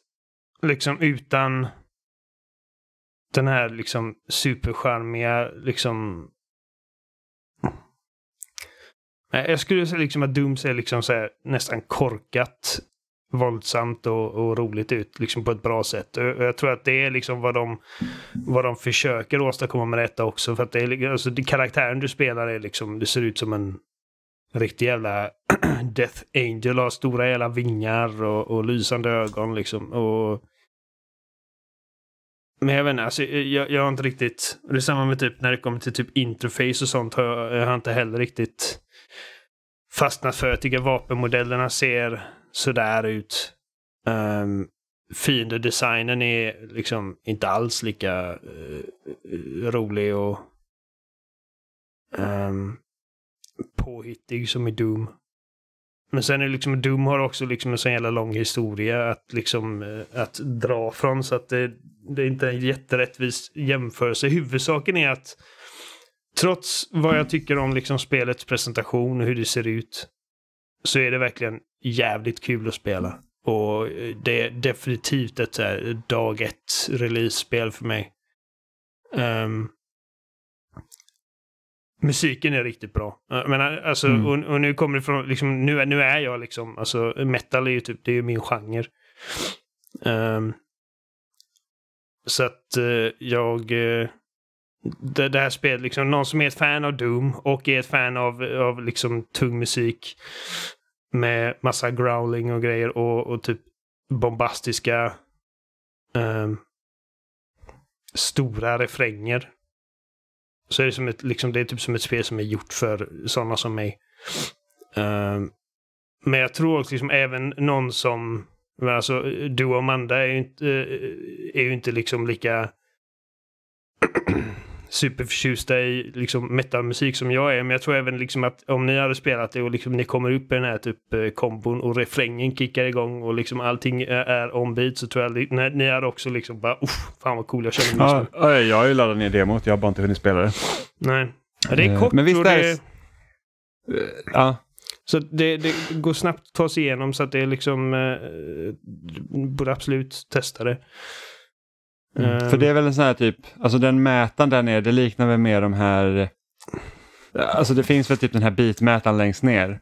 liksom utan den här liksom superskärmiga liksom jag skulle säga liksom att Doom ser liksom så nästan korkat våldsamt och, och, roligt ut liksom på ett bra sätt. Jag tror att det är liksom vad de, vad de försöker åstadkomma med detta också. För att det är, alltså, det karaktären du spelar är liksom, det ser ut som en riktig jävla Death Angel. Har stora jävla vingar och, och lysande ögon liksom. Och, men jag vet inte, alltså, jag, jag har inte riktigt... Det är samma med typ när det kommer till typ interface och sånt. Har jag, jag har inte heller riktigt fastnat för. Jag tycker vapenmodellerna ser sådär ut. Um, fiendedesignen är liksom inte alls lika uh, rolig och um, påhittig som i Doom. Men sen är liksom Doom har också liksom en sån jävla lång historia att liksom uh, att dra från så att det, det är inte en jätterättvis jämförelse. Huvudsaken är att trots vad jag tycker om liksom spelets presentation och hur det ser ut så är det verkligen jävligt kul att spela. Och eh, det är definitivt ett här, eh, dag ett release-spel för mig. Um, musiken är riktigt bra. Eh, men alltså, mm. och, och, nu kommer det från, liksom, nu, nu är jag liksom, alltså metal är ju typ, det är ju min genre. Um, så att uh, jag... det, det, här spelet, liksom, någon som är ett fan av Doom och är ett fan av, av liksom tung musik med massa growling och grejer och, och typ bombastiska eh, stora refränger. Så är det, som ett, liksom, det är typ som ett spel som är gjort för sådana som mig. Eh, men jag tror också liksom även någon som, alltså du och Amanda är ju inte, eh, är ju inte liksom lika superförtjusta i liksom metamusik som jag är. Men jag tror även liksom att om ni hade spelat det och liksom ni kommer upp i den här typ eh, kombon och refrängen kickar igång och liksom allting är ombit så tror jag att ni hade också liksom bara fan vad cool jag känner mig just
ja, Jag har ju laddat ner demot, jag har bara inte hunnit spela det. Nej, ja, det är eh, kort men visst och det... Är... Ja. Så det,
det, går snabbt att ta sig igenom så att det är liksom... Eh, borde absolut testa
det. Mm. För det är väl en sån här typ, alltså den mätaren där nere, det liknar väl mer de här, alltså det finns väl typ den här bitmätaren längst ner.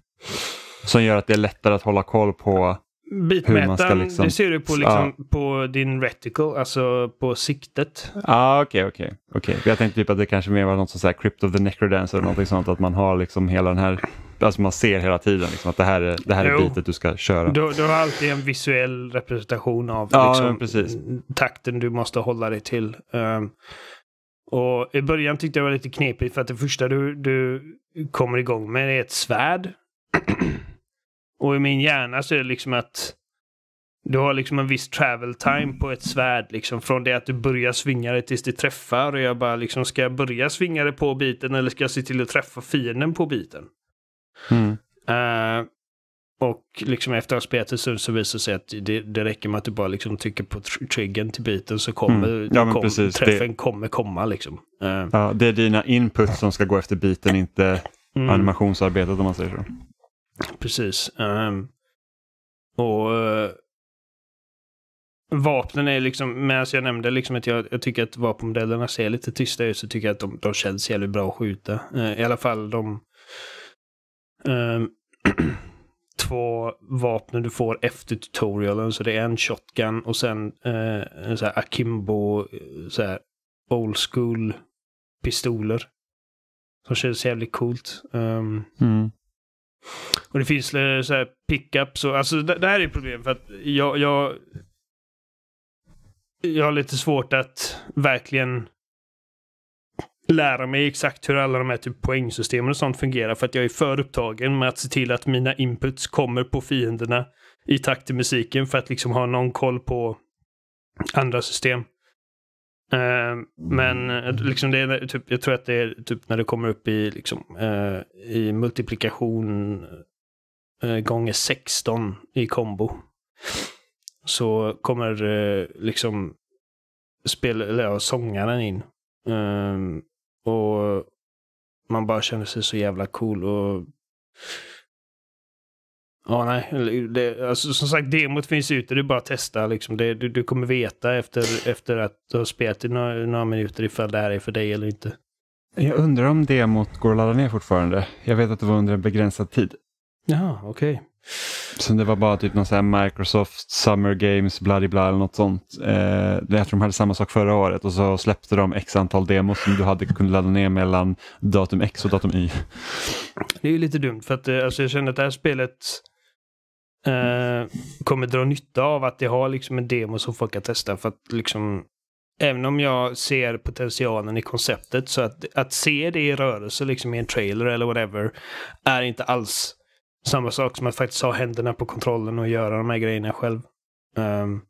Som gör att det är lättare att hålla koll på Bitmätaren, liksom... det ser du på, liksom,
ja. på din reticle, alltså på siktet. Ja, ah, okej, okej.
Jag tänkte typ att det kanske mer var något som så här Crypt of the Necrodancer eller någonting sånt, att man har liksom hela den här, alltså man ser hela tiden liksom att det här är, det här är bitet du ska köra. Du,
du, har alltid en visuell representation av ja, liksom, takten du måste hålla dig till. Um, och I början tyckte jag det var lite knepigt för att det första du, du kommer igång med är ett svärd. Och i min hjärna så är det liksom att du har liksom en viss travel time på ett svärd. Liksom, från det att du börjar svinga det tills det träffar. Och jag bara liksom, ska jag börja svinga det på biten eller ska jag se till att träffa fienden på biten? Mm. Uh, och liksom efter att ha spelat en så visar det sig att det, det räcker med att du bara liksom trycker på triggern till biten så kommer mm. ja, kom, träffen det... kommer komma. Liksom.
Uh. Ja, det är dina input som ska gå efter biten, inte mm. animationsarbetet om man säger så.
Precis. Um, och uh, vapnen är liksom, men jag nämnde liksom att jag, jag tycker att vapenmodellerna ser lite tysta ut så tycker jag att de, de känns jävligt bra att skjuta. Uh, I alla fall de um, två vapnen du får efter tutorialen. Så det är en shotgun och sen uh, en så här akimbo, så här old school pistoler. Som känns jävligt coolt. Um, mm. Och det finns eh, så här pickups och alltså det, det här är problem för att jag, jag jag har lite svårt att verkligen lära mig exakt hur alla de här typ poängsystemen och sånt fungerar för att jag är för upptagen med att se till att mina inputs kommer på fienderna i takt till musiken för att liksom ha någon koll på andra system. Eh, men mm. eh, liksom det är, typ, jag tror att det är typ när du kommer upp i, liksom, eh, i multiplikation gånger 16 i kombo. Så kommer liksom spel, eller, sångaren in. Ehm, och man bara känner sig så jävla cool. och Ja, nej. Det, alltså, som sagt, demot finns ute. Det är bara att testa. Liksom. Det, du, du, kommer veta efter, efter att du har spelat i några, några minuter ifall det här är för dig eller inte.
Jag undrar om demot går att ladda ner fortfarande. Jag vet att det var under en begränsad tid. Jaha, okej. Okay. Så det var bara typ någon sån här Microsoft Summer Games, bloody bla eller något sånt. Eh, jag tror de hade samma sak förra året och så släppte de x antal demos som du hade kunnat ladda ner mellan datum X och datum Y.
Det är ju lite dumt för att eh, alltså, jag känner att det här spelet eh, kommer dra nytta av att det har liksom en demo som folk kan testa. För att liksom, även om jag ser potentialen i konceptet så att, att se det i rörelse liksom i en trailer eller whatever är inte alls samma sak som att faktiskt ha händerna på kontrollen och göra de här grejerna själv. Um,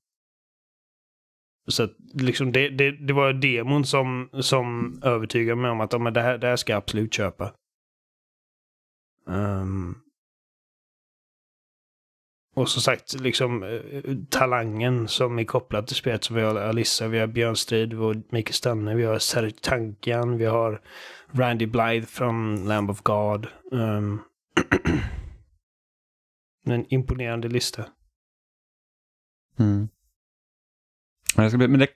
så att, liksom det, det, det, var demon som, som övertygade mig om att oh, men det, här, det här ska jag absolut köpa. Um, och som sagt, liksom eh, talangen som är kopplad till spelet. Så vi har Alissa, vi har Björn Strid, vi har Mikael Stanne, vi har Serge Tankian, vi har Randy Blythe från Lamb of God. Um, en imponerande lista.
Mm.
Det ska bli, men det,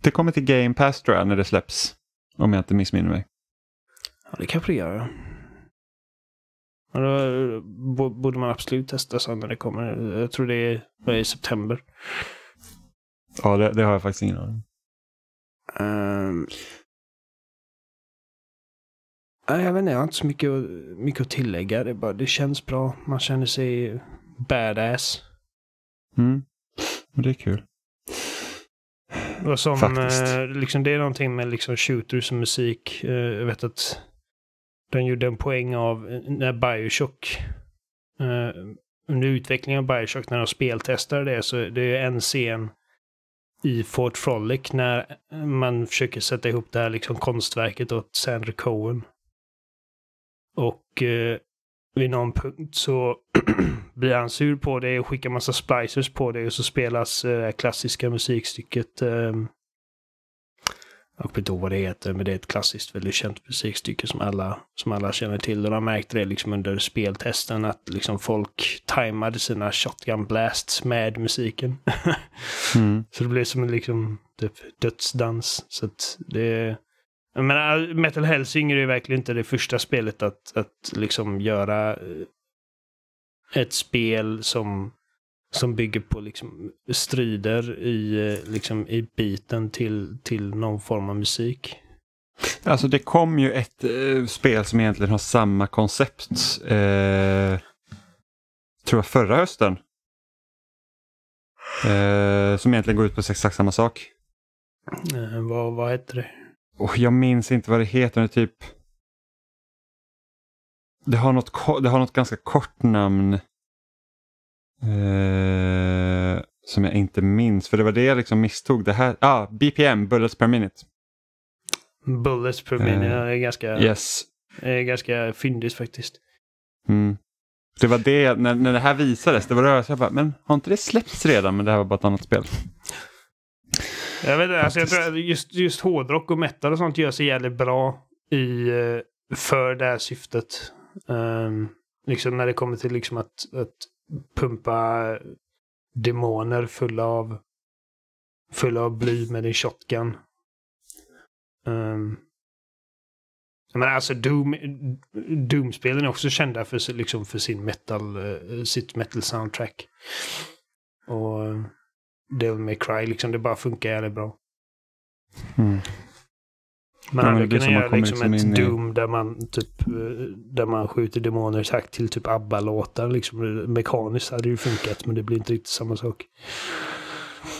det kommer till Game Pass tror jag när det släpps. Om jag inte missminner mig. Ja, det kanske det gör. Men då eh, borde
man absolut testa sen när det kommer. Jag tror det är i september.
Ja, det, det har jag faktiskt ingen aning
um, Jag vet inte, jag har inte så mycket, mycket att tillägga. Det, bara, det känns bra. Man känner sig badass.
Mm, det är kul.
Och som, Faktiskt. Eh, liksom, det är någonting med liksom shooters och musik. Eh, jag vet att de gjorde en poäng av eh, när Bioshock, eh, under utvecklingen av Bioshock, när de speltestade det, så det är en scen i Fort Frolic när man försöker sätta ihop det här liksom konstverket åt Sandra Cohen. Och eh, vid någon punkt så blir han sur på det och skickar massa splicers på det och så spelas det eh, klassiska musikstycket um, jag kommer inte ihåg vad det heter, men det är ett klassiskt väldigt känt musikstycke som alla, som alla känner till. Och de märkte det liksom under speltesten att liksom folk tajmade sina shotgun blasts med musiken. mm. Så det blev som en liksom, typ, dödsdans. Så att det... Jag menar, Metal Hellsinger är verkligen inte det första spelet att, att liksom göra eh, ett spel som som bygger på liksom strider i, eh, liksom, i biten till, till någon form av musik.
Alltså det kom ju ett eh, spel som egentligen har samma koncept. Eh, tror jag förra hösten. Eh, som egentligen går ut på exakt samma sak.
Eh, vad, vad heter det?
Oh, jag minns inte vad det heter. Det, typ... det, har något, det har något ganska kort namn. Eh, som jag inte minns, för det var det jag liksom misstog. Det här, ah, BPM, bullets per minute.
Bullets per minute, eh, det är ganska, yes. Det är ganska fyndigt faktiskt.
Mm. Det var det, när, när det här visades, det var det jag bara, men har inte det släppts redan? Men det här var bara ett annat spel.
Jag vet inte, alltså jag tror just, just hårdrock och metal och sånt gör sig jävligt bra i, eh, för det här syftet. Um, liksom när det kommer till liksom att, att pumpa demoner fulla av fulla av bly med din shotgun. Um, ehm, men alltså Doom, Doom-spelen är också kända för, liksom för sin metal, eh, sitt metal-soundtrack. Och eh, Devil May Cry, liksom, det bara funkar jävligt bra.
Mm. Man hade kunnat göra liksom
liksom ett Doom i... där, man typ, eh, där man skjuter demoner i till typ ABBA-låtar. Liksom, mekaniskt hade det ju funkat, men det blir inte riktigt samma sak.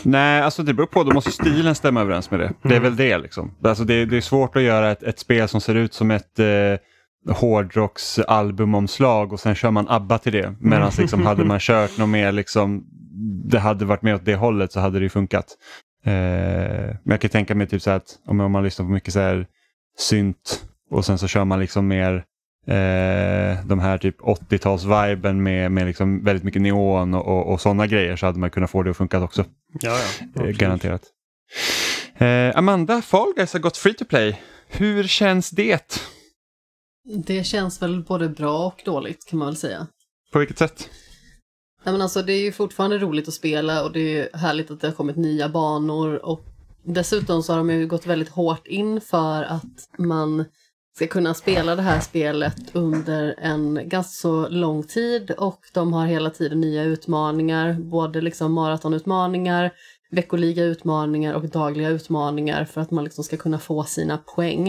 Nej, alltså det beror på. Då måste stilen stämma överens med det. Mm. Det är mm. väl det. liksom. Alltså det, det är svårt att göra ett, ett, spel som ser ut som ett eh, hårdrocksalbumomslag och sen kör man ABBA till det. Mm. Medan liksom, hade man kört något mer, liksom, det hade varit mer åt det hållet så hade det funkat. Eh, men jag kan tänka mig typ så att om, om man lyssnar på mycket så här synt och sen så kör man liksom mer eh, de här typ 80 talsviben med, med liksom väldigt mycket neon och, och, och sådana grejer så hade man kunnat få det att funka också. Ja, ja. Eh, garanterat. Eh, Amanda, Fall Guys har gått free to play. Hur känns det?
Det känns väl både bra och dåligt kan man väl säga. På vilket sätt? Nej, men alltså, det är ju fortfarande roligt att spela och det är härligt att det har kommit nya banor. Och dessutom så har de ju gått väldigt hårt in för att man ska kunna spela det här spelet under en ganska så lång tid och de har hela tiden nya utmaningar, både liksom maratonutmaningar, veckoliga utmaningar och dagliga utmaningar för att man liksom ska kunna få sina poäng.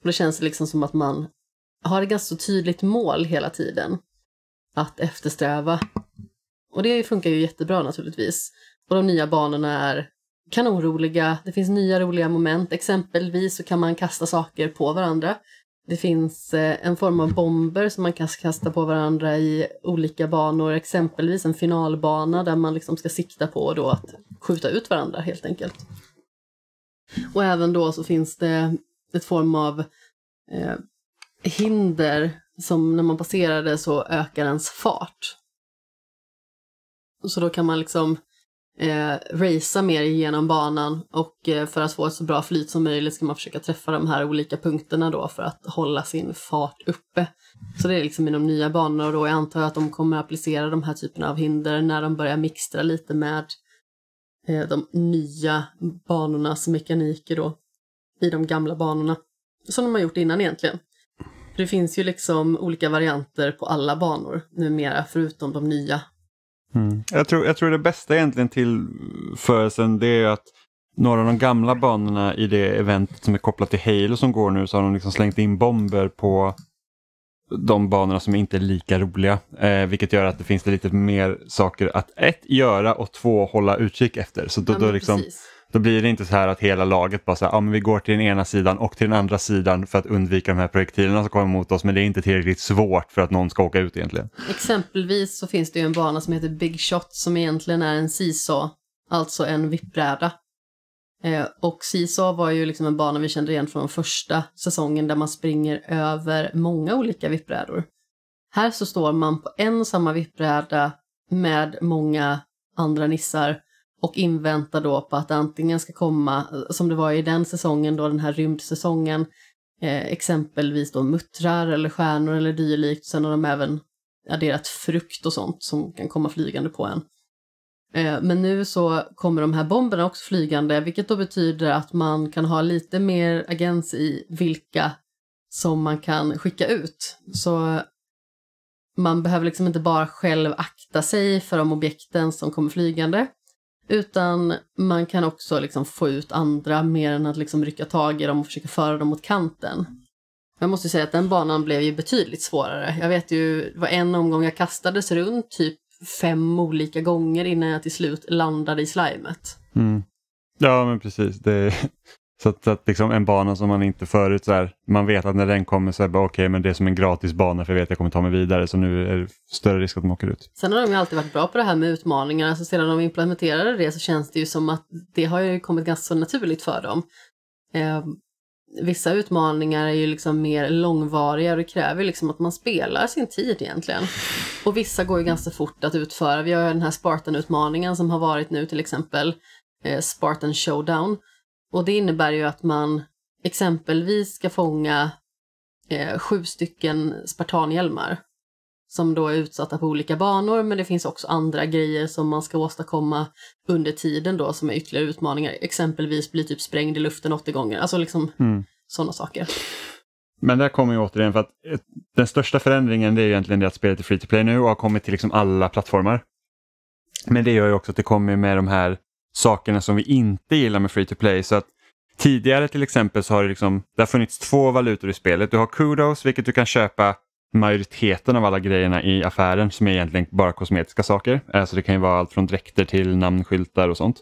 Och det känns liksom som att man har ett ganska så tydligt mål hela tiden att eftersträva. Och det funkar ju jättebra naturligtvis. Och de nya banorna är kanonroliga, det finns nya roliga moment. Exempelvis så kan man kasta saker på varandra. Det finns eh, en form av bomber som man kan kasta på varandra i olika banor, exempelvis en finalbana där man liksom ska sikta på då att skjuta ut varandra helt enkelt. Och även då så finns det ett form av eh, hinder som när man passerar det så ökar ens fart. Så då kan man liksom eh, racea mer genom banan och eh, för att få ett så bra flyt som möjligt ska man försöka träffa de här olika punkterna då för att hålla sin fart uppe. Så det är liksom i de nya banorna och då jag antar att de kommer applicera de här typerna av hinder när de börjar mixtra lite med eh, de nya banornas mekaniker då i de gamla banorna. Som de har gjort innan egentligen. För det finns ju liksom olika varianter på alla banor numera förutom de nya
Mm. Jag, tror, jag tror det bästa egentligen tillförelsen det är att några av de gamla banorna i det eventet som är kopplat till Halo som går nu så har de liksom slängt in bomber på de banorna som inte är lika roliga. Eh, vilket gör att det finns lite mer saker att ett, göra och två, hålla utkik efter. Så då, ja, då liksom, precis då blir det inte så här att hela laget bara så här, ah, men vi går till den ena sidan och till den andra sidan för att undvika de här projektilerna som kommer mot oss men det är inte tillräckligt svårt för att någon ska åka ut egentligen.
Exempelvis så finns det ju en bana som heter Big Shot som egentligen är en seesaw, alltså en vippbräda. Eh, och seesaw var ju liksom en bana vi kände igen från första säsongen där man springer över många olika vippbrädor. Här så står man på en och samma vippbräda med många andra nissar och inväntar då på att antingen ska komma, som det var i den säsongen då, den här rymdsäsongen, eh, exempelvis då muttrar eller stjärnor eller dylikt. Sen har de även adderat frukt och sånt som kan komma flygande på en. Eh, men nu så kommer de här bomberna också flygande, vilket då betyder att man kan ha lite mer agens i vilka som man kan skicka ut. Så man behöver liksom inte bara själv akta sig för de objekten som kommer flygande, utan man kan också liksom få ut andra mer än att liksom rycka tag i dem och försöka föra dem mot kanten. Jag måste säga att den banan blev ju betydligt svårare. Jag vet ju, det var en omgång jag kastades runt typ fem olika gånger innan jag till slut landade i slimet.
Mm. Ja, men precis. Det, så att, att liksom en bana som man inte förut, så här, man vet att när den kommer så är det bara okej, okay, men det är som en gratis bana för jag vet att jag kommer ta mig vidare, så nu är det större risk att de åker ut.
Sen har de ju alltid varit bra på det här med utmaningar, alltså sedan de implementerade det så känns det ju som att det har ju kommit ganska naturligt för dem. Eh, vissa utmaningar är ju liksom mer långvariga och det kräver ju liksom att man spelar sin tid egentligen. Och vissa går ju ganska fort att utföra. Vi har ju den här Spartan-utmaningen som har varit nu till exempel, eh, Spartan Showdown, och det innebär ju att man exempelvis ska fånga eh, sju stycken spartanhjälmar som då är utsatta på olika banor men det finns också andra grejer som man ska åstadkomma under tiden då som är ytterligare utmaningar. Exempelvis bli typ sprängd i luften 80 gånger, alltså liksom mm. sådana saker.
Men där kommer ju återigen för att den största förändringen det är egentligen det att spelet är free to play nu och har kommit till liksom alla plattformar. Men det gör ju också att det kommer med de här sakerna som vi inte gillar med free to play. Så att Tidigare till exempel så har det, liksom, det har funnits två valutor i spelet. Du har Kudos, vilket du kan köpa majoriteten av alla grejerna i affären som är egentligen bara kosmetiska saker. Alltså det kan ju vara allt från dräkter till namnskyltar och sånt.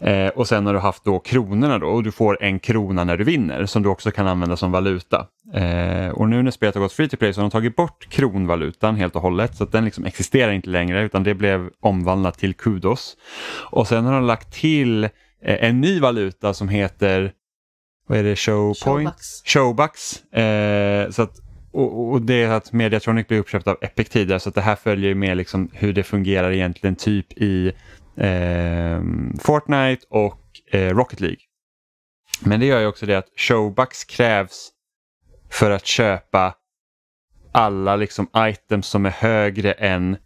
Eh, och sen har du haft då kronorna då och du får en krona när du vinner som du också kan använda som valuta. Eh, och nu när spelet har gått free to play så har de tagit bort kronvalutan helt och hållet så att den liksom existerar inte längre utan det blev omvandlat till kudos. Och sen har de lagt till eh, en ny valuta som heter vad är det, showpoint? Showbucks. Showbucks. Eh, så att och, och, det är att Mediatronic blir uppköpt av Epic tidigare så det här följer ju med liksom hur det fungerar egentligen typ i eh, Fortnite och eh, Rocket League. Men det gör ju också det att showbucks krävs för att köpa alla liksom items som är högre än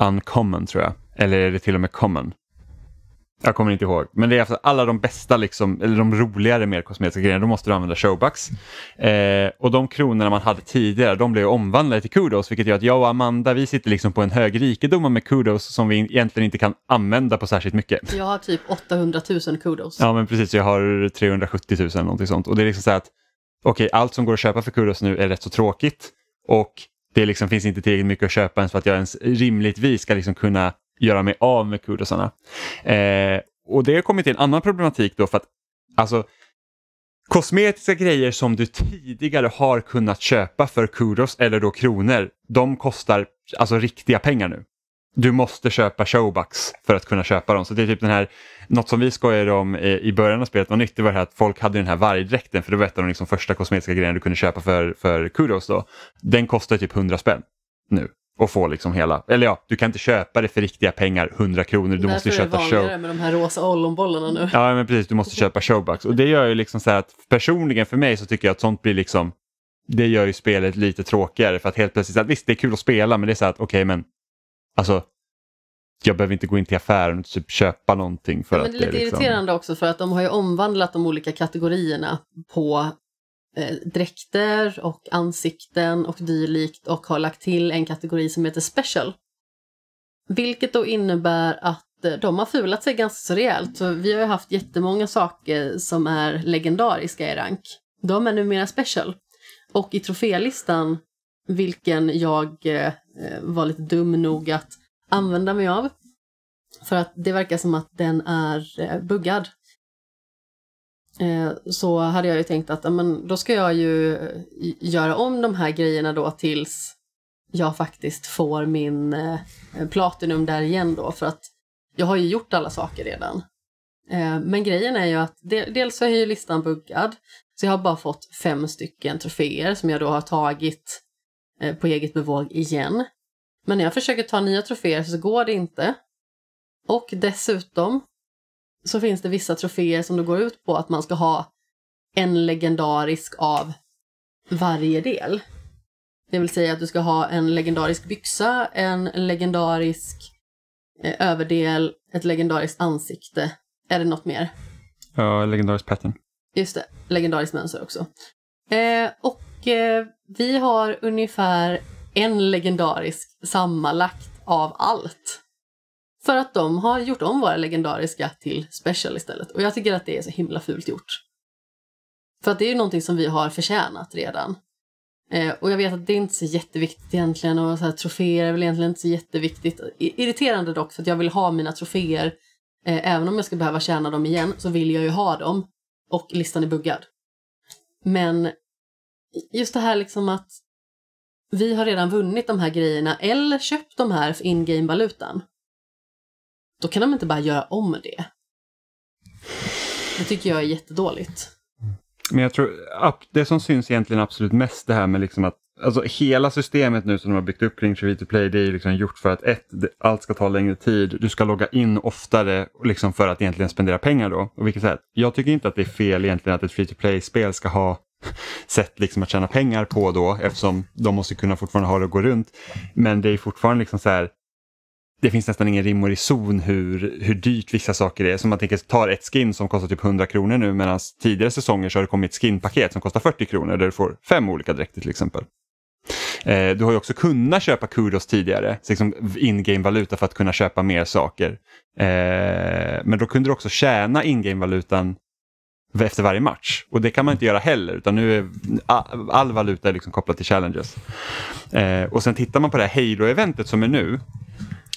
uncommon tror jag. Eller är det till och med common? Jag kommer inte ihåg, men det är alltså alla de bästa, liksom, eller de roligare mer kosmetiska grejerna, då måste du använda showbucks. Eh, och de kronorna man hade tidigare, de blev omvandlade till kudos, vilket gör att jag och Amanda, vi sitter liksom på en hög rikedom med kudos som vi egentligen inte kan använda på särskilt mycket.
Jag har typ 800 000 kudos.
Ja, men precis, jag har 370 000 någonting sånt. Och det är liksom så att, okej, okay, allt som går att köpa för kudos nu är rätt så tråkigt och det liksom finns inte tillräckligt mycket att köpa ens för att jag ens rimligtvis ska liksom kunna göra mig av med kudosarna. Eh, och det har kommit till en annan problematik då för att alltså Kosmetiska grejer som du tidigare har kunnat köpa för kudos eller då kronor, de kostar alltså riktiga pengar nu. Du måste köpa showbucks för att kunna köpa dem. Så det är typ den här, något som vi skojade om i början av spelet var nytt, det var det här att folk hade den här vargdräkten för det var ett av de liksom första kosmetiska grejerna du kunde köpa för, för kudos då. Den kostar typ 100 spänn nu. Och få liksom hela, eller ja, du kan inte köpa det för riktiga pengar, 100 kronor. Du måste köpa show. Därför är det vanligare
med de här rosa ollonbollarna nu.
Ja, men precis, du måste köpa showbucks. Och det gör ju liksom så här att personligen för mig så tycker jag att sånt blir liksom, det gör ju spelet lite tråkigare för att helt plötsligt, att visst det är kul att spela men det är så här att okej okay, men alltså jag behöver inte gå in till affären och typ köpa någonting. För ja, att men det är lite det liksom...
irriterande också för att de har ju omvandlat de olika kategorierna på Eh, dräkter och ansikten och dylikt och har lagt till en kategori som heter special. Vilket då innebär att eh, de har fulat sig ganska så rejält. Så vi har ju haft jättemånga saker som är legendariska i rank. De är numera special. Och i trofélistan, vilken jag eh, var lite dum nog att använda mig av, för att det verkar som att den är buggad. Eh, så hade jag ju tänkt att men, då ska jag ju eh, göra om de här grejerna då tills jag faktiskt får min eh, Platinum där igen då för att jag har ju gjort alla saker redan. Men grejen är ju att dels så är ju listan buggad så jag har bara fått fem stycken troféer som jag då har tagit på eget bevåg igen. Men när jag försöker ta nya troféer så går det inte. Och dessutom så finns det vissa troféer som det går ut på att man ska ha en legendarisk av varje del. Det vill säga att du ska ha en legendarisk byxa, en legendarisk eh, överdel, ett legendariskt ansikte. Är det något mer?
Ja, legendarisk pattern.
Just det, legendarisk mönster också. Eh, och eh, vi har ungefär en legendarisk sammanlagt av allt. För att de har gjort om våra legendariska till special istället. Och jag tycker att det är så himla fult gjort. För att det är ju någonting som vi har förtjänat redan. Eh, och jag vet att det är inte så jätteviktigt egentligen och så här, troféer är väl egentligen inte så jätteviktigt. Irriterande dock för att jag vill ha mina troféer. Eh, även om jag ska behöva tjäna dem igen så vill jag ju ha dem. Och listan är buggad. Men just det här liksom att vi har redan vunnit de här grejerna eller köpt de här för in-game-valutan då kan de inte bara göra om det. Det tycker jag är jättedåligt.
Men jag tror det som syns egentligen absolut mest det här med liksom att alltså hela systemet nu som de har byggt upp kring Trivity Play det är liksom gjort för att ett, allt ska ta längre tid, du ska logga in oftare liksom för att egentligen spendera pengar då. Och vilket sätt? Jag tycker inte att det är fel egentligen att ett Free to Play-spel ska ha sätt liksom att tjäna pengar på då eftersom de måste kunna fortfarande ha det att gå runt. Men det är fortfarande liksom så här det finns nästan ingen rim och reson hur, hur dyrt vissa saker är. Som man tänker, tar ett skin som kostar typ 100 kronor nu medan tidigare säsonger så har det kommit skinpaket som kostar 40 kronor där du får fem olika dräkter till exempel. Eh, du har ju också kunnat köpa Kudos tidigare, liksom in-game-valuta för att kunna köpa mer saker. Eh, men då kunde du också tjäna in-game-valutan efter varje match. Och det kan man inte göra heller, utan nu är all valuta liksom kopplad till challenges. Eh, och sen tittar man på det här Halo-eventet som är nu,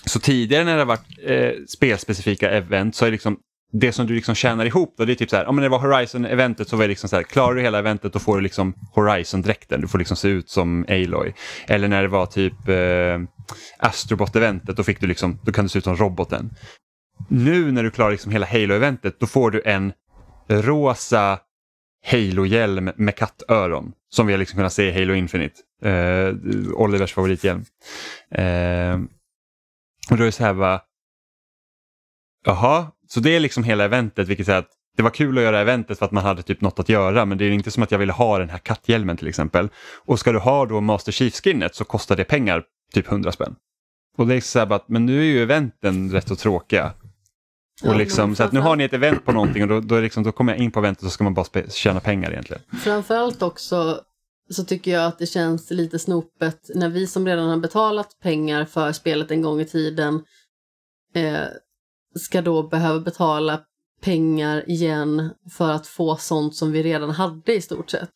så tidigare när det har varit eh, spelspecifika event så är det liksom det som du liksom tjänar ihop då, det är typ så här, om det var Horizon-eventet så var det liksom så här, klarar du hela eventet då får du liksom Horizon-dräkten, du får liksom se ut som Aloy. Eller när det var typ eh, Astrobot-eventet, då, fick du liksom, då kan du se ut som roboten. Nu när du klarar liksom hela Halo-eventet, då får du en rosa Halo-hjälm med kattöron. Som vi har liksom kunnat se i Halo Infinite. Eh, Olivers favorithjälm. Eh, och då är det så här bara, jaha, så det är liksom hela eventet, vilket är att det var kul att göra eventet för att man hade typ något att göra men det är inte som att jag ville ha den här katthjälmen till exempel. Och ska du ha då Master Chief-skinnet så kostar det pengar, typ 100 spänn. Och det är så här att, men nu är ju eventen rätt så tråkiga. Och liksom, så att nu har ni ett event på någonting och då, då, liksom, då kommer jag in på eventet och så ska man bara tjäna pengar egentligen.
Framförallt också så tycker jag att det känns lite snopet när vi som redan har betalat pengar för spelet en gång i tiden eh, ska då behöva betala pengar igen för att få sånt som vi redan hade i stort sett.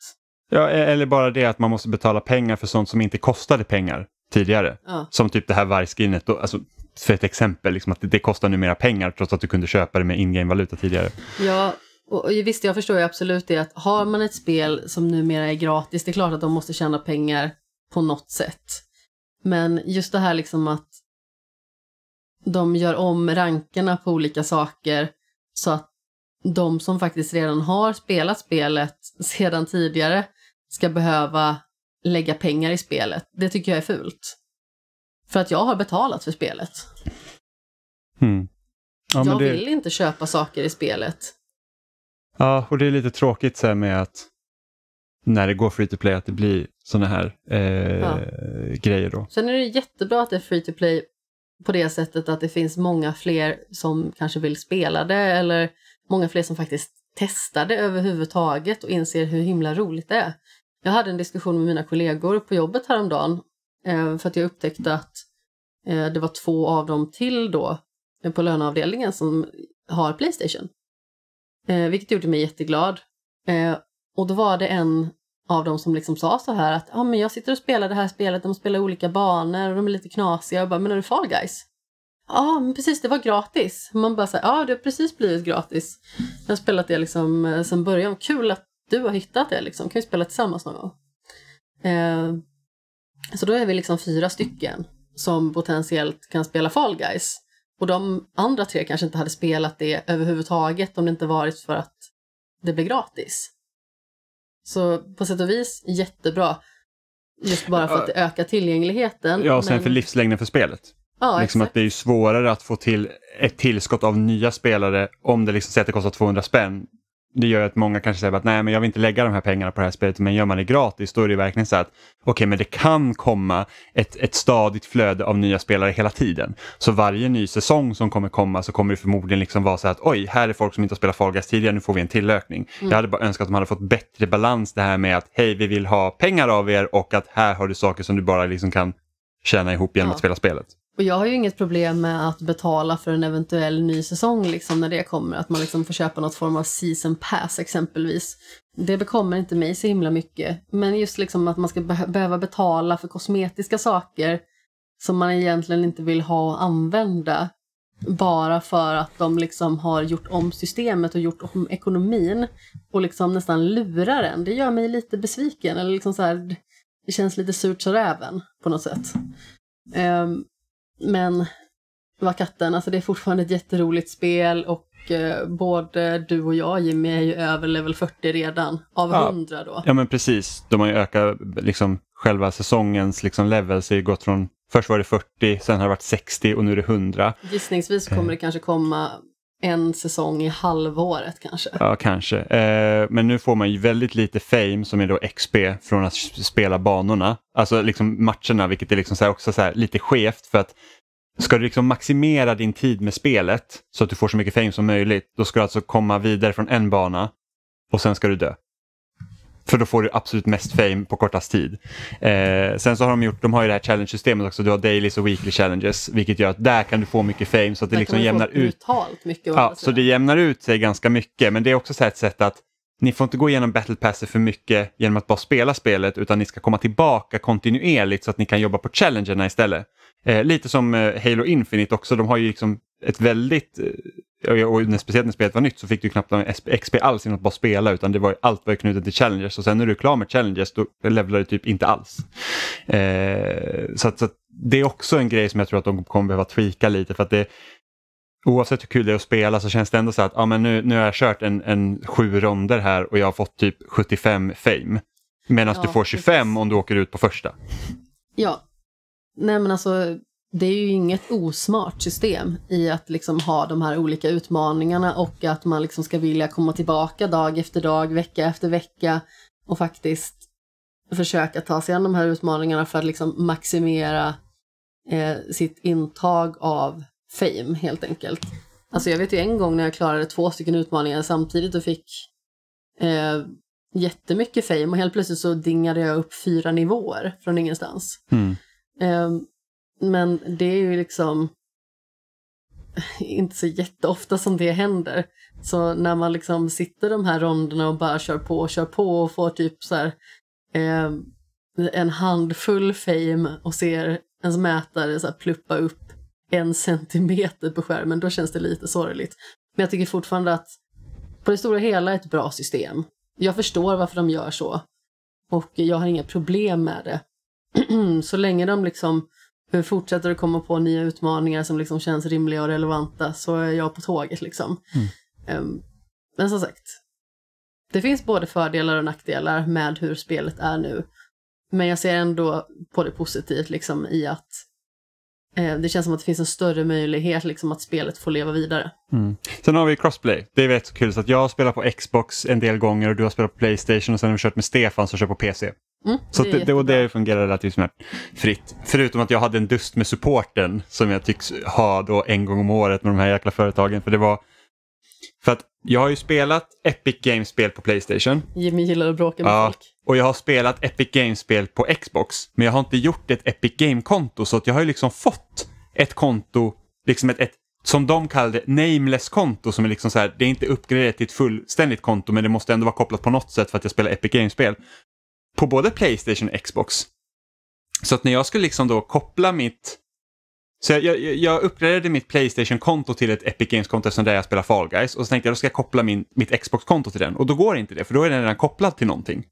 Ja, e- eller bara det att man måste betala pengar för sånt som inte kostade pengar tidigare. Ja. Som typ det här vargskrinet, alltså, för ett exempel, liksom att det, det kostar mera pengar trots att du kunde köpa det med in-game-valuta tidigare.
Ja, och, och visst, jag förstår ju absolut det att har man ett spel som numera är gratis, det är klart att de måste tjäna pengar på något sätt. Men just det här liksom att de gör om rankerna på olika saker så att de som faktiskt redan har spelat spelet sedan tidigare ska behöva lägga pengar i spelet. Det tycker jag är fult. För att jag har betalat för spelet. Mm. Ja, jag det... vill inte köpa saker i spelet.
Ja, och det är lite tråkigt så med att när det går free to play att det blir sådana här eh, ja. grejer då.
Sen är det jättebra att det är free to play på det sättet att det finns många fler som kanske vill spela det eller många fler som faktiskt testar det överhuvudtaget och inser hur himla roligt det är. Jag hade en diskussion med mina kollegor på jobbet häromdagen eh, för att jag upptäckte att eh, det var två av dem till då eh, på löneavdelningen som har Playstation. Eh, vilket gjorde mig jätteglad. Eh, och då var det en av dem som liksom sa så här att ah, men jag sitter och spelar det här spelet, de spelar olika banor och de är lite knasiga. Jag bara, men är det Fall Guys? Ja, ah, men precis, det var gratis. Man bara säger ja ah, det har precis blivit gratis. Jag har spelat det liksom eh, sedan början. Kul att du har hittat det liksom. Kan vi spela tillsammans någon gång? Eh, så då är vi liksom fyra stycken som potentiellt kan spela Fall Guys. Och de andra tre kanske inte hade spelat det överhuvudtaget om det inte varit för att det blev gratis. Så på sätt och vis jättebra. Just bara för att det ökar tillgängligheten. Ja, och sen men... för
livslängden för spelet. Ja, liksom exakt. att det är ju svårare att få till ett tillskott av nya spelare om det liksom säger att det kostar 200 spänn det gör att många kanske säger att nej, men jag vill inte lägga de här pengarna på det här spelet, men gör man det gratis då är det verkligen så att okej, okay, men det kan komma ett, ett stadigt flöde av nya spelare hela tiden. Så varje ny säsong som kommer komma så kommer det förmodligen liksom vara så att oj, här är folk som inte har spelat Fall tidigare, nu får vi en tillökning. Mm. Jag hade bara önskat att de hade fått bättre balans det här med att hej, vi vill ha pengar av er och att här har du saker som du bara liksom kan tjäna ihop genom ja. att spela spelet.
Och jag har ju inget problem med att betala för en eventuell ny säsong liksom, när det kommer. Att man liksom får köpa något form av season pass exempelvis. Det bekommer inte mig så himla mycket. Men just liksom att man ska be behöva betala för kosmetiska saker som man egentligen inte vill ha och använda. Bara för att de liksom har gjort om systemet och gjort om ekonomin och liksom nästan lurar en. Det gör mig lite besviken. Eller liksom så här, det känns lite surt så räven på något sätt. Um, men Vad katten, alltså det är fortfarande ett jätteroligt spel och eh, både du och jag Jimmy är ju över level 40 redan av ja. 100 då. Ja
men precis, de har ju ökat liksom själva säsongens liksom levels, har gått från Först var det 40, sen har det varit 60 och nu är det 100.
Gissningsvis kommer det eh. kanske komma en säsong i halvåret kanske.
Ja, kanske. Eh, men nu får man ju väldigt lite fame som är då XP från att spela banorna, alltså liksom matcherna, vilket är liksom så också så lite skevt för att Ska du liksom maximera din tid med spelet så att du får så mycket fame som möjligt, då ska du alltså komma vidare från en bana och sen ska du dö. För då får du absolut mest fame på kortast tid. Eh, sen så har de gjort, de har ju det här challenge-systemet också, du har dailies och weekly challenges, vilket gör att där kan du få mycket fame så att det där liksom jämnar ut.
Mycket, ja, så
det jämnar ut sig ganska mycket, men det är också så här ett sätt att ni får inte gå igenom battle passet för mycket genom att bara spela spelet utan ni ska komma tillbaka kontinuerligt så att ni kan jobba på challengerna istället. Eh, lite som eh, Halo Infinite också, de har ju liksom ett väldigt eh, och när, speciellt när spelet var nytt så fick du knappt någon XP alls genom att bara spela utan det var, allt var knutet till challenges och sen när du är klar med challenges då levlar du typ inte alls. Eh, så, att, så att det är också en grej som jag tror att de kommer behöva tweaka lite för att det Oavsett hur kul det är att spela så känns det ändå så att ah, men nu, nu har jag kört en, en sju ronder här och jag har fått typ 75 fame. Medan ja, du får 25 precis. om du åker ut på första.
Ja, nej men alltså det är ju inget osmart system i att liksom ha de här olika utmaningarna och att man liksom ska vilja komma tillbaka dag efter dag, vecka efter vecka och faktiskt försöka ta sig an de här utmaningarna för att liksom maximera eh, sitt intag av fame helt enkelt. Alltså jag vet ju en gång när jag klarade två stycken utmaningar samtidigt och fick eh, jättemycket fame och helt plötsligt så dingade jag upp fyra nivåer från ingenstans. Mm. Eh, men det är ju liksom inte så jätteofta som det händer. Så när man liksom sitter de här ronderna och bara kör på och kör på och får typ så här, eh, en handfull fame och ser ens mätare så här pluppa upp en centimeter på skärmen, då känns det lite sorgligt. Men jag tycker fortfarande att på det stora hela ett bra system. Jag förstår varför de gör så och jag har inga problem med det. så länge de liksom hur fortsätter du komma på nya utmaningar som liksom känns rimliga och relevanta så är jag på tåget. Liksom. Mm. Ehm, men som sagt, det finns både fördelar och nackdelar med hur spelet är nu. Men jag ser ändå på det positivt liksom, i att eh, det känns som att det finns en större möjlighet liksom, att spelet får leva vidare.
Mm. Sen har vi Crossplay. Det är rätt så kul så att jag spelar på Xbox en del gånger och du har spelat på Playstation och sen har vi kört med Stefan som kör på PC. Mm, så det, det, det fungerar relativt smärtfritt. fritt. Förutom att jag hade en dust med supporten som jag tycks ha då en gång om året med de här jäkla företagen. För det var... För att jag har ju spelat Epic Games-spel på Playstation.
Jimmy gillar att bråka med ja, folk.
Och jag har spelat Epic Games-spel på Xbox. Men jag har inte gjort ett Epic Game-konto så att jag har ju liksom fått ett konto, liksom ett, ett som de kallar det, nameless konto som är liksom så här, det är inte uppgraderat till ett fullständigt konto men det måste ändå vara kopplat på något sätt för att jag spelar Epic Games-spel på både Playstation och Xbox. Så att när jag skulle liksom då koppla mitt... Så jag, jag, jag uppgraderade mitt Playstation-konto till ett Epic Games-konto eftersom det är jag spelar Fall Guys och så tänkte jag då ska jag koppla min, mitt Xbox-konto till den och då går inte det för då är den redan kopplad till någonting.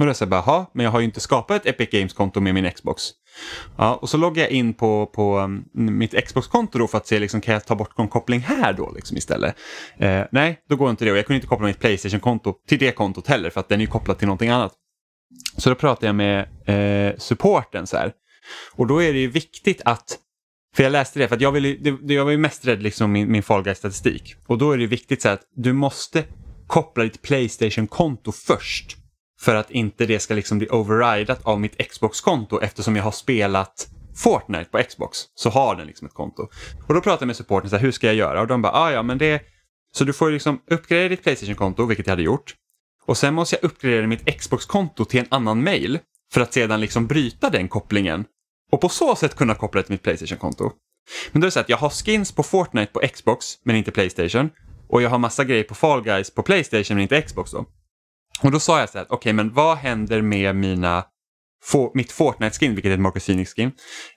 Och då säger jag bara, men jag har ju inte skapat ett Epic Games-konto med min Xbox. Ja, och så loggar jag in på, på um, mitt Xbox-konto då för att se, liksom, kan jag ta bort någon koppling här då liksom istället? Eh, nej, då går inte det och jag kunde inte koppla mitt Playstation-konto till det kontot heller för att den är ju kopplad till någonting annat. Så då pratar jag med eh, supporten så här. Och då är det ju viktigt att för jag läste det, för jag, ville, det, jag var ju mest rädd liksom min, min Fall statistik Och då är det viktigt så att du måste koppla ditt Playstation-konto först. För att inte det ska liksom bli overridat av mitt Xbox-konto eftersom jag har spelat Fortnite på Xbox. Så har den liksom ett konto. Och då pratade jag med supporten, så här, hur ska jag göra? Och de bara, ah, ja men det... Så du får liksom uppgradera ditt Playstation-konto, vilket jag hade gjort. Och sen måste jag uppgradera mitt Xbox-konto till en annan mail för att sedan liksom bryta den kopplingen och på så sätt kunna koppla det till mitt Playstation-konto. Men då är det så att jag har skins på Fortnite på Xbox men inte Playstation och jag har massa grejer på Fall Guys på Playstation men inte Xbox då. Och då sa jag så här, okej okay, men vad händer med mina få, mitt Fortnite-skin, vilket är ett Marcus Phoenix-skin.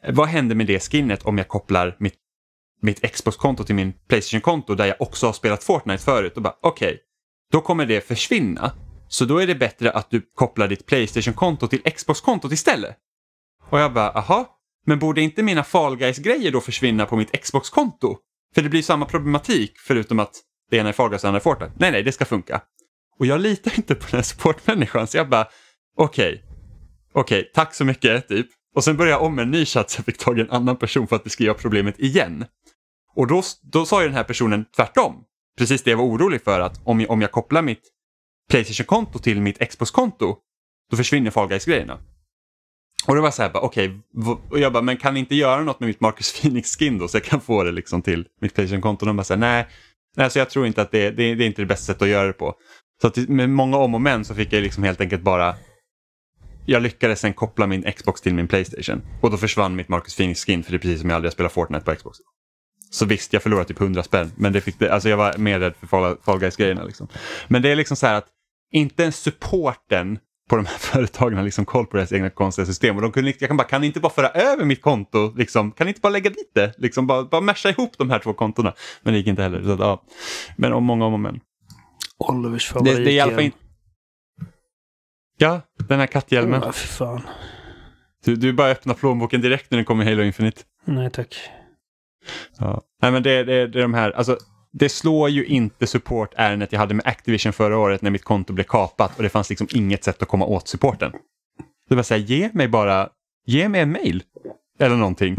Vad händer med det skinnet om jag kopplar mitt, mitt Xbox-konto till min Playstation-konto där jag också har spelat Fortnite förut? Och bara, okej, okay, då kommer det försvinna. Så då är det bättre att du kopplar ditt Playstation-konto till Xbox-kontot istället. Och jag bara, aha, men borde inte mina Fall Guys-grejer då försvinna på mitt Xbox-konto? För det blir samma problematik förutom att det ena är Fall Guys och det andra är Fortnite. Nej, nej, det ska funka. Och jag litar inte på den här supportmänniskan så jag bara, okej, okay, okej, okay, tack så mycket, typ. Och sen började jag om med en ny chatt så jag fick tag i en annan person för att beskriva problemet igen. Och då, då sa ju den här personen tvärtom precis det jag var orolig för att om jag, om jag kopplar mitt Playstation-konto till mitt Xbox-konto, då försvinner Fall Guys-grejerna. Och då var så här, okej, okay, jag bara, men kan ni inte göra något med mitt Marcus Phoenix-skin då så jag kan få det liksom till mitt Playstation-konto? De bara så här, nej, nej, så jag tror inte att det, det, det är inte det bästa sättet att göra det på. Så att med många om och men så fick jag liksom helt enkelt bara, jag lyckades sen koppla min Xbox till min Playstation och då försvann mitt Marcus Phoenix-skin för det är precis som jag aldrig har spelat Fortnite på Xbox. Så visst, jag förlorade typ 100 spänn, men det fick, det, alltså jag var mer rädd för Fall, fall Guys-grejerna. Liksom. Men det är liksom så här att inte ens supporten på de här företagen har liksom koll på deras egna konstiga system. Och de kunde, liksom- jag kan bara, kan ni inte bara föra över mitt konto? Liksom? Kan ni inte bara lägga dit det? Liksom bara, bara mesha ihop de här två kontona. Men det gick inte heller. Så att, ja. Men om många om och men.
Olivers favorit. Det, det är i alla fall inte...
Ja, den här katthjälmen. Oh, fan. Du, du bara öppnar plånboken direkt när den kommer i Halo Infinite.
Nej tack.
Ja. Nej, men det, det, det är de här, alltså, det slår ju inte support-ärendet jag hade med Activision förra året när mitt konto blev kapat och det fanns liksom inget sätt att komma åt supporten. Det var så här, ge mig bara, ge mig en mail eller någonting.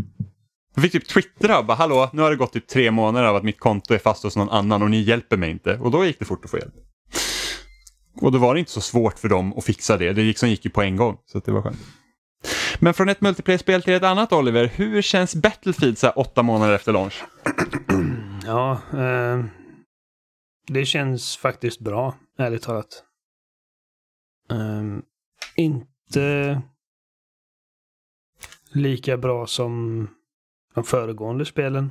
Jag fick typ twittra och bara, hallå, nu har det gått typ tre månader av att mitt konto är fast hos någon annan och ni hjälper mig inte. Och då gick det fort att få hjälp. Och då var det inte så svårt för dem att fixa det. Det liksom gick ju på en gång, så det var skönt. Men från ett multiplayer-spel till ett annat, Oliver. Hur känns Battlefield så här åtta månader efter launch?
Ja, eh, det känns faktiskt bra, ärligt talat.
Eh, inte
lika bra som de föregående spelen.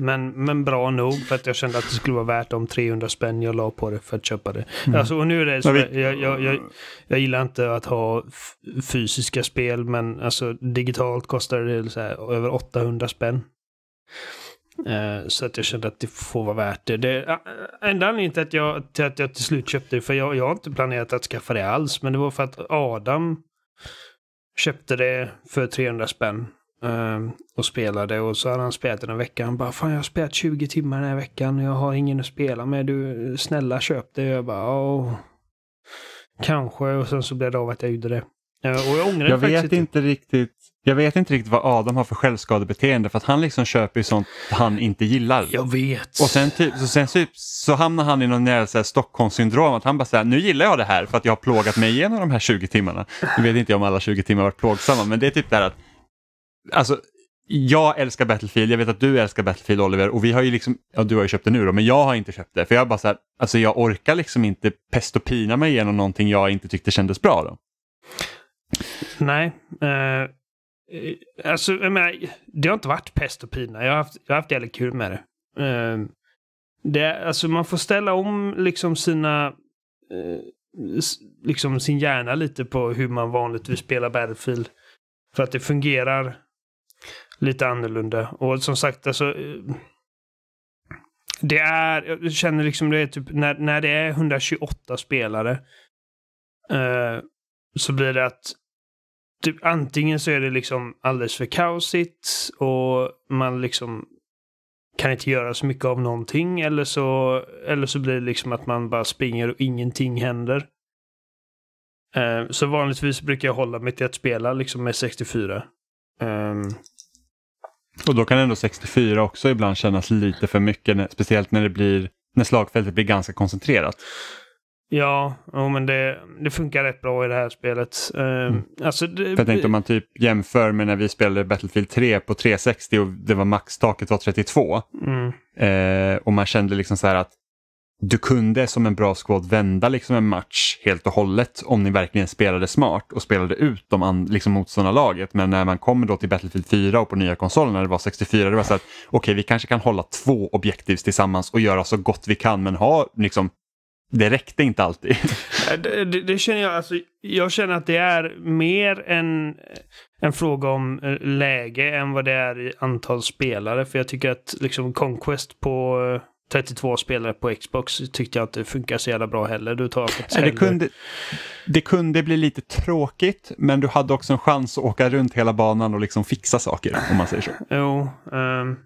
Men, men bra nog för att jag kände att det skulle vara värt de 300 spänn jag la på det för att köpa det. Mm. Alltså, och nu är det så, jag, jag, jag, jag, gillar inte att ha fysiska spel men alltså, digitalt kostar det här, över 800 spänn. Uh, så att jag kände att det får vara värt det. det uh, enda anledningen till att, jag, till att jag till slut köpte det, för jag, jag har inte planerat att skaffa det alls, men det var för att Adam köpte det för 300 spänn. Ehm, och spelade och så hade han spelat den här veckan. Han bara Fan jag har spelat 20 timmar den här veckan. och Jag har ingen att spela med. Du snälla köp det. Jag bara oh, Kanske. Och sen så blev det av att jag gjorde det. och jag ångrar jag vet inte.
inte riktigt. Jag vet inte riktigt vad Adam har för självskadebeteende för att han liksom köper ju sånt han inte gillar. Jag vet. Och sen typ så, sen typ, så hamnar han i någon jävla Stockholmssyndrom att han bara säger nu gillar jag det här för att jag har plågat mig igenom de här 20 timmarna. Nu vet inte jag om alla 20 timmar varit plågsamma men det är typ det här att alltså jag älskar Battlefield, jag vet att du älskar Battlefield Oliver och vi har ju liksom, ja du har ju köpt det nu då, men jag har inte köpt det för jag bara så här, alltså jag orkar liksom inte pest och pina mig igenom någonting jag inte tyckte kändes bra då.
Nej, eh, alltså jag menar, det har inte varit pest och pina, jag har haft, jag har haft jävligt kul med det. Eh, det. Alltså man får ställa om liksom sina, eh, liksom sin hjärna lite på hur man vanligtvis spelar Battlefield. För att det fungerar lite annorlunda. Och som sagt, alltså... Eh, det är, jag känner liksom det är typ, när, när det är 128 spelare eh, så blir det att typ, antingen så är det liksom alldeles för kaosigt och man liksom kan inte göra så mycket av någonting eller så, eller så blir det liksom att man bara springer och ingenting händer. Eh, så vanligtvis brukar jag hålla mig till att spela liksom med 64. Um, ehm,
och då kan ändå 64 också ibland kännas lite för mycket, speciellt när, det blir, när slagfältet blir ganska koncentrerat.
Ja, oh, men det, det, funkar rätt bra i det här spelet. Uh, mm. alltså det, jag tänkte om man
typ jämför med när vi spelade Battlefield 3 på 360 och det var maxtaket var 32. Mm. Uh, och man kände liksom så här att du kunde som en bra squad vända liksom en match helt och hållet om ni verkligen spelade smart och spelade ut de liksom motståndarlaget. Men när man kommer då till Battlefield 4 och på nya konsoler när det var 64, det var så att okej, okay, vi kanske kan hålla två objektiv tillsammans och göra så gott vi kan, men ha liksom det räckte inte alltid.
det, det, det, känner jag, alltså, jag känner att det är mer en, en fråga om eh, läge än vad det är i antal spelare. För jag tycker att liksom Conquest på eh, 32 spelare på Xbox tyckte jag inte funkar så jävla bra heller. Du tar det, kunde,
det kunde bli lite tråkigt, men du hade också en chans att åka runt hela banan och liksom fixa saker, om man säger så.
Jo, um,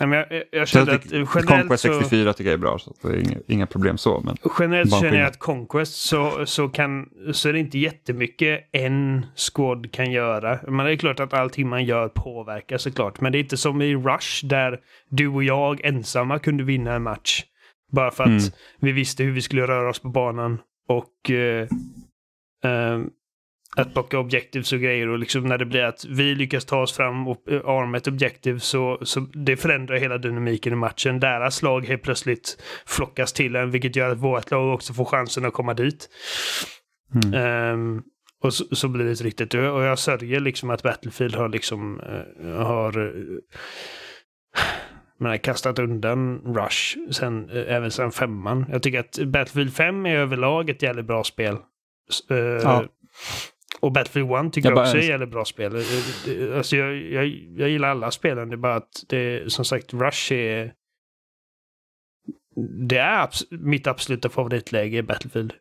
Nej, jag, jag kände att, eh, att Conquest 64
så, tycker jag är bra, så det är inga, inga problem så. Men generellt känner jag att
Conquest så, så, kan, så är det inte jättemycket en squad kan göra. Men det är klart att allting man gör påverkar såklart. Men det är inte som i Rush där du och jag ensamma kunde vinna en match. Bara för att mm. vi visste hur vi skulle röra oss på banan. Och eh, eh, att plocka objektivs och grejer och liksom när det blir att vi lyckas ta oss fram och eh, arma ett objektiv så, så det förändrar hela dynamiken i matchen. Deras lag helt plötsligt flockas till en vilket gör att vårt lag också får chansen att komma dit. Mm. Um, och så, så, blir det inte riktigt. Och jag sörjer liksom att Battlefield har liksom uh, har uh, eh, menar kastat undan Rush sen, uh, även sen femman. Jag tycker att Battlefield 5 är överlag ett jävligt bra spel. Ja. Och Battlefield 1 tycker jag, jag också är jävligt bra spel. Eh, eh, alltså jag, jag, jag gillar alla spelen, det är bara att det som sagt Rush är... Det är abs mitt absoluta favoritläge i Battlefield.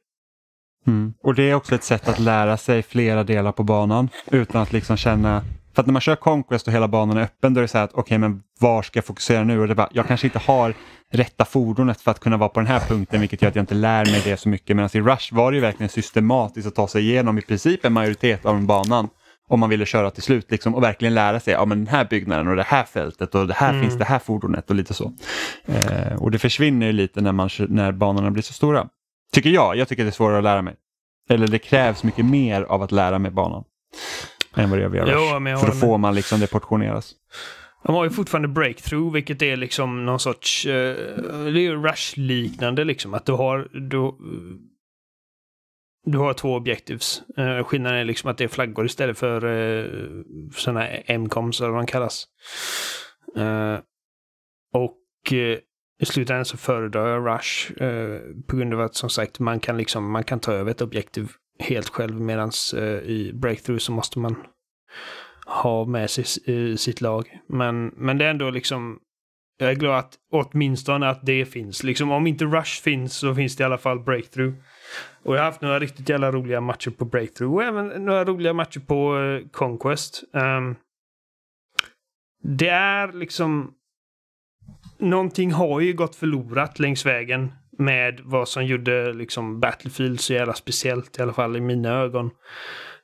Mm. Och det är också ett sätt att lära sig flera delar på banan utan att liksom känna för att när man kör Conquest och hela banan är öppen då är det så här att okej okay, men var ska jag fokusera nu? Och det bara, jag kanske inte har rätta fordonet för att kunna vara på den här punkten vilket gör att jag inte lär mig det så mycket. Medan i Rush var det ju verkligen systematiskt att ta sig igenom i princip en majoritet av banan om man ville köra till slut liksom, och verkligen lära sig ja, men den här byggnaden och det här fältet och det här mm. finns det här fordonet och lite så. Eh, och det försvinner ju lite när, man, när banorna blir så stora. Tycker jag. Jag tycker det är svårare att lära mig. Eller det krävs mycket mer av att lära mig banan än vad det gör via Rush. Jo, men För då får man liksom det portioneras.
De har ju fortfarande breakthrough, vilket är liksom någon sorts... Uh, det är ju Rush-liknande liksom. Att du har... Du, du har två objectives. Uh, skillnaden är liksom att det är flaggor istället för uh, eh, sådana coms eller vad de kallas. Uh, och uh, i slutändan så föredrar jag Rush på grund av att som sagt man kan liksom man kan ta över ett objektiv helt själv. Medan eh, i breakthrough så måste man ha med sig eh, sitt lag. Men, men det är ändå liksom jag är glad att åtminstone att det finns. Liksom om inte Rush finns så finns det i alla fall Breakthrough. Och jag har haft några riktigt jävla roliga matcher på Breakthrough och även några roliga matcher på uh, Conquest. Um, det är liksom... Någonting har ju gått förlorat längs vägen med vad som gjorde liksom Battlefield så jävla speciellt, i alla fall i mina ögon.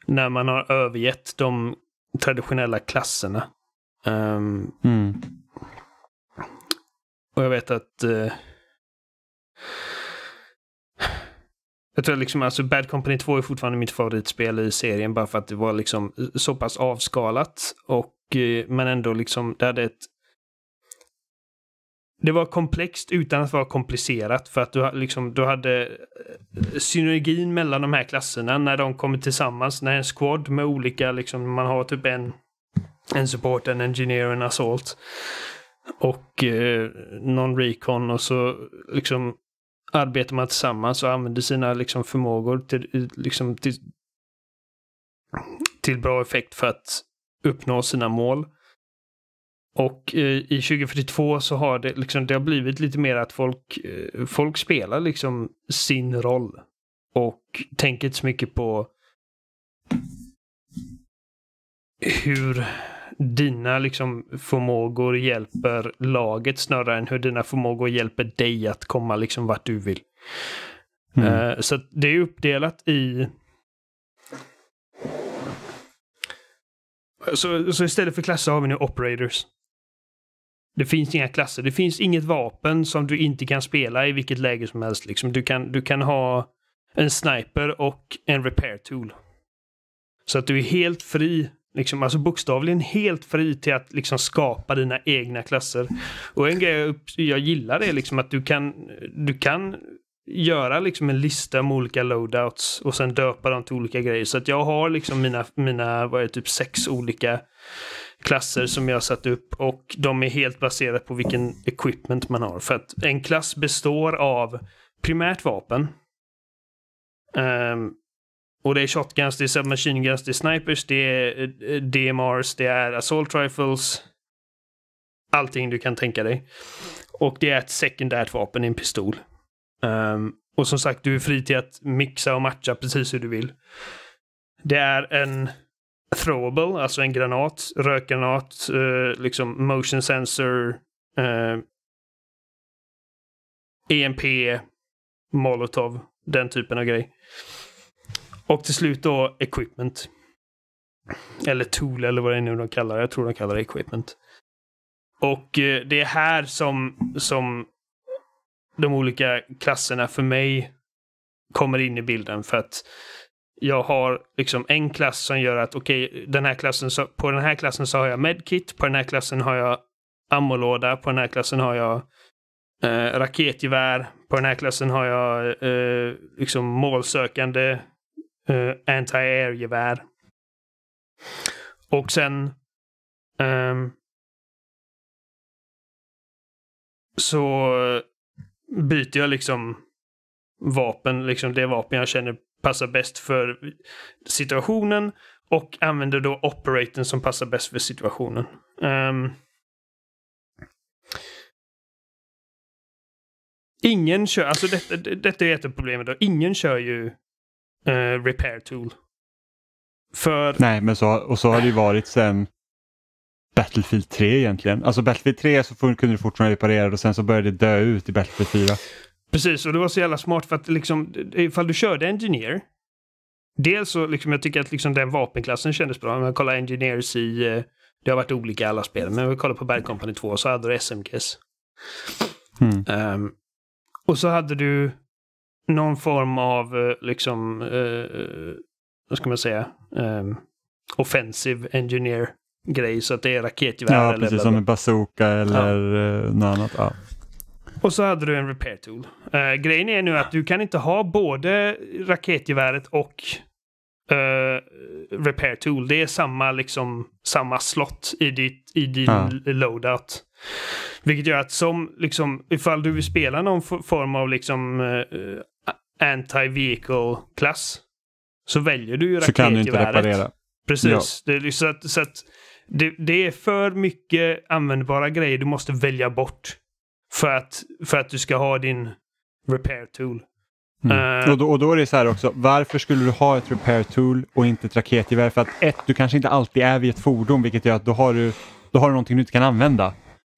När man har övergett de traditionella klasserna. Um, mm. Och jag vet att... Uh, jag tror liksom alltså Bad Company 2 är fortfarande mitt favoritspel i serien bara för att det var liksom så pass avskalat. Och, eh, men ändå liksom, det hade ett det var komplext utan att vara komplicerat för att du, liksom, du hade eh, synergin mellan de här klasserna när de kommer tillsammans. När en squad med olika, liksom, man har typ en, en support, en engineer och en assault. Och eh, någon recon och så liksom arbetar man tillsammans och använder sina liksom, förmågor till, liksom, till, till bra effekt för att uppnå sina mål. Och i 2042 så har det, liksom, det har blivit lite mer att folk, eh, folk spelar liksom sin roll. Och tänker inte så mycket på hur dina liksom, förmågor hjälper laget snarare än hur dina förmågor hjälper dig att komma liksom, vart du vill. Mm. Uh, så det är uppdelat i... Så, så istället för klasser har vi nu operators. Det finns inga klasser. Det finns inget vapen som du inte kan spela i vilket läge som helst. Liksom. Du, kan, du kan ha en sniper och en repair tool. Så att du är helt fri, liksom, alltså bokstavligen helt fri till att liksom skapa dina egna klasser. Och en grej jag, jag gillar är liksom att du kan, du kan göra liksom en lista med olika loadouts och sen döpa dem till olika grejer. Så att jag har liksom mina, mina vad är det, typ sex olika klasser som jag satt upp och de är helt baserade på vilken equipment man har. För att en klass består av primärt vapen. Um, och det är shotguns, det är submachine guns, det är snipers, det är eh, DMRs, det är assault rifles. Allting du kan tänka dig. Och det är ett sekundärt vapen, en pistol. Um, och som sagt, du är fri till att mixa och matcha precis hur du vill. Det är en throwable, alltså en granat, rökgranat, eh, liksom motion sensor, eh, EMP, molotov, den typen av grej. Och till slut då equipment. Eller tool eller vad det är nu de kallar det. Jag tror de kallar det equipment. Och eh, det är här som, som de olika klasserna för mig kommer in i bilden för att jag har liksom en klass som gör att okej, okay, på den här klassen så har jag medkit, på den här klassen har jag ammolåda, på den här klassen har jag eh, raketgevär, på den här klassen har jag eh, liksom målsökande eh, anti-air-gevär. Och sen eh, så byter jag liksom vapen, liksom det vapen jag känner passar bäst för situationen och använder då operatorn som passar bäst för situationen. Um, ingen kör, alltså detta, detta är ett av problemen då, ingen kör ju uh, repair tool.
För... Nej, men så, och så har det ju varit sen Battlefield 3 egentligen. Alltså Battlefield 3 så kunde du fortfarande reparera och sen så började det dö ut i Battlefield 4. Precis, och det var
så jävla smart för att liksom, ifall du körde Engineer, dels så liksom, jag tycker att liksom den vapenklassen kändes bra. Om jag kollar Engineers i, eh, det har varit olika i alla spel, men om vi kollar på Bad Company 2 så hade du SMGs. Mm. Um, ehm, och så hade du någon form av, eh, liksom, uh, vad ska man säga, um, offensive engineer grej så att det är raketgevär. Ja, precis eller, som en
bazooka eller ja. Eh, något annat. Ja.
Och så hade du en repair tool. Uh, grejen är nu att du kan inte ha både raketgeväret och uh, repair tool. Det är samma, liksom, samma slott i, ditt, i din ja. loadout. Vilket gör att som, liksom, ifall du vill spela någon form av liksom, uh, anti-vehicle-klass så väljer du ju raketgeväret. Så kan du inte reparera. Precis. Ja. Det, liksom så att, så att det, det, är för mycket användbara grejer du måste välja bort. För att, för att du ska ha din repair tool.
Mm. Uh, och, då, och, då, är det så här också, varför skulle du ha ett repair tool och inte ett raketgevär? För att ett, du kanske inte alltid är vid ett fordon vilket gör att då har du, då har du någonting du inte kan använda.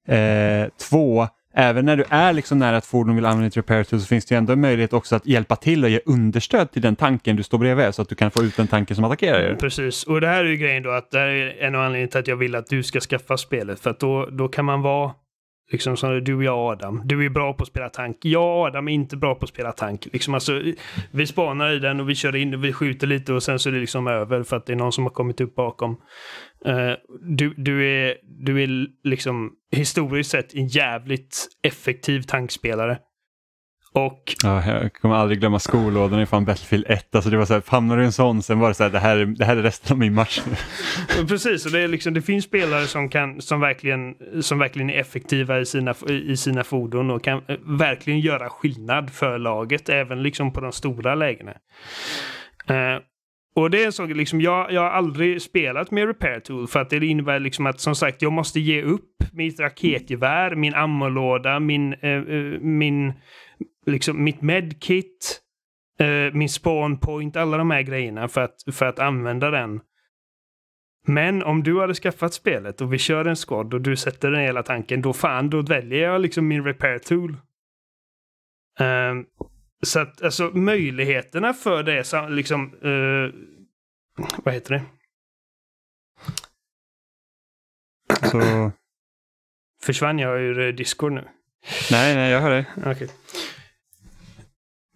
Eh, två, även när du är liksom nära ett fordon och vill använda ditt repair tool så finns det ju ändå en möjlighet också att hjälpa till och ge understöd till den tanken du står bredvid så att du kan få ut den tanken som attackerar dig.
Precis, och det här är ju grejen då att det här är en av anledningarna till att jag vill att du ska skaffa spelet för att då, då kan man vara Liksom som du och jag och Adam. Du är bra på att spela tank. Jag och Adam är inte bra på att spela tank. Liksom, alltså, vi spanar i den och vi kör in och vi skjuter lite och sen så är det liksom över för att det är någon som har kommit upp bakom. Uh, du, du, är, du är liksom historiskt sett en jävligt effektiv tankspelare. Och...
Ja, jag kommer aldrig glömma skolådorna i fan Battlefield 1. Alltså det var så här, hamnar du i en sån, sen var det så här, det här, det här är resten av min match nu.
Precis, och det, är liksom, det finns spelare som, kan, som, verkligen, som verkligen är effektiva i sina, i sina fordon och kan eh, verkligen göra skillnad för laget, även liksom på de stora lägena. Uh, och det är en sak, liksom, jag, jag har aldrig spelat med Repair Tool för att det innebär liksom att som sagt jag måste ge upp mitt raketgevär, min ammolåda, min, eh, eh min liksom mitt medkit, eh, min spawn point, alla de här grejerna för att, för att använda den. Men om du hade skaffat spelet och vi kör en squad och du sätter den i hela tanken, då fan, då väljer jag liksom min repair tool. Eh, så att alltså möjligheterna för det, liksom, eh, vad heter det? Så... Försvann jag ur eh, Discord nu?
Nej, nej, jag hör
dig. Okay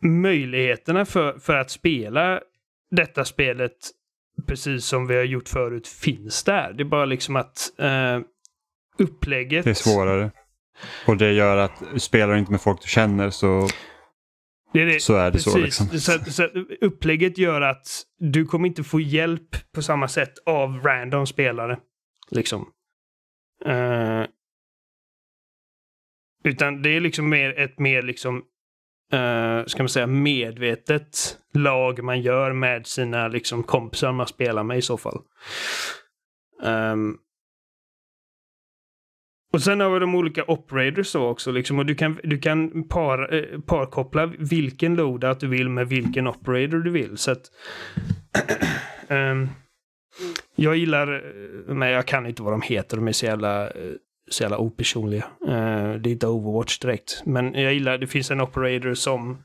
möjligheterna för, för att spela detta spelet precis som vi har gjort förut finns där. Det är bara liksom att eh, upplägget... Det är svårare.
Och det gör att spelar du inte med folk du känner så, det är det. så är det precis. så. Liksom.
Så, så. Upplägget gör att du kommer inte få hjälp på samma sätt av random spelare. Liksom. Eh, utan det är liksom mer ett mer liksom eh, ska man säga, medvetet lag man gör med sina liksom, kompisar man spelar med i så fall. Um, och sen har vi de olika operators också liksom, och du kan, du kan par, eh, parkoppla vilken loadout du vill med vilken operator du vill. Så att, um, jag gillar, eh, men jag kan inte vad de heter, de är så jävla eh, så jävla opersonliga. Uh, det är inte Overwatch direkt. Men jag gillar, det finns en operator som...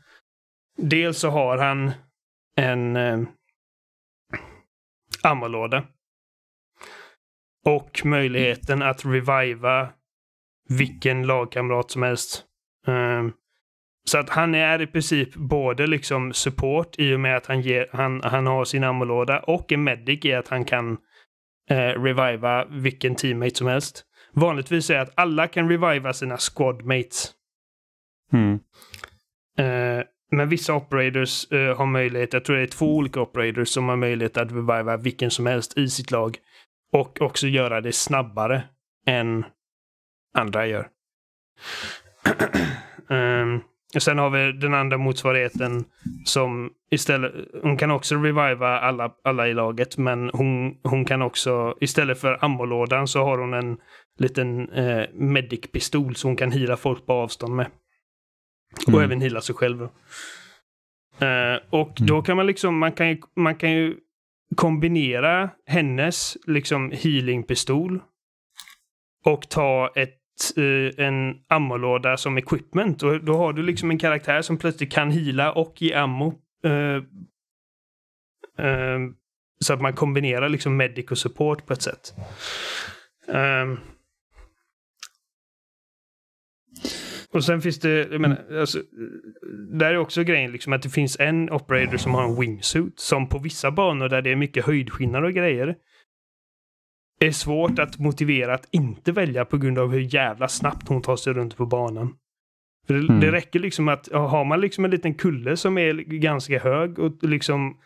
Dels så har han en uh, eh, ammalåda. Och möjligheten att reviva vilken lagkamrat som helst. Uh, så att han är i princip både liksom support i och med att han, ger, han, han har sin ammalåda och en medic i att han kan uh, reviva vilken teammate som helst. Vanligtvis är att alla kan reviva sina squadmates. Mm. Uh, men vissa operators uh, har möjlighet, jag tror det är två olika operators som har möjlighet att reviva vilken som helst i sitt lag. Och också göra det snabbare än andra gör. um, Och sen har vi den andra motsvarigheten som istället, hon kan också reviva alla, alla i laget men hon, hon kan också, istället för ammolådan så har hon en liten eh, medic-pistol så hon kan hila folk på avstånd med. Och mm. även hila sig själv. Eh, och mm. då kan man liksom, man kan ju, man kan ju kombinera hennes liksom healing-pistol och ta ett Eh, en ammolåda som equipment. Och då har du liksom en karaktär som plötsligt kan hila och ge ammo. Uh, uh, så att man kombinerar liksom medic och support på ett sätt. Uh, och sen finns det, jag menar, alltså, där är också grejen liksom att det finns en operator som har en wingsuit som på vissa banor där det är mycket höjdskillnader och grejer det är svårt att motivera att inte välja på grund av hur jävla snabbt hon tar sig runt på banan. För det, mm. det räcker liksom att har man liksom en liten kulle som är ganska hög och liksom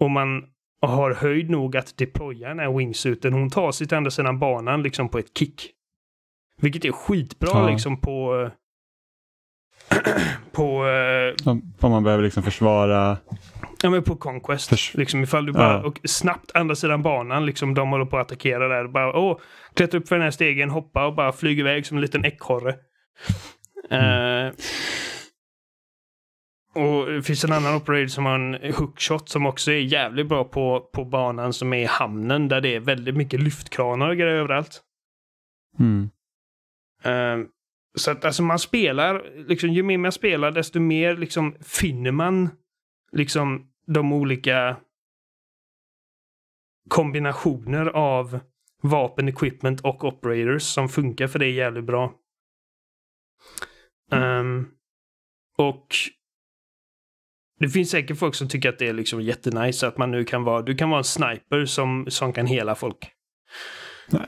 om man har höjd nog att deploya den här wingsuiten Hon tar sig till andra sidan banan liksom på ett kick. Vilket är skitbra ja. liksom på eh, på... Eh,
om man behöver liksom försvara...
Ja, men på Conquest. Förs liksom ifall du bara... Ja. Och snabbt andra sidan banan, liksom de håller på att attackera där. Bara, åh, klättra upp för den här stegen, hoppa och bara flyga iväg som en liten ekorre. Mm. Eh, och det finns en annan operator som har en hookshot som också är jävligt bra på, på banan som är i hamnen där det är väldigt mycket lyftkranar och grejer överallt. Mm. Uh, så att alltså man spelar, liksom, ju mer man spelar desto mer liksom, finner man liksom, de olika kombinationer av vapen, equipment och operators som funkar för det är jävligt bra. Um, och det finns säkert folk som tycker att det är liksom jättenice att man nu kan vara, du kan vara en sniper som, som kan hela folk.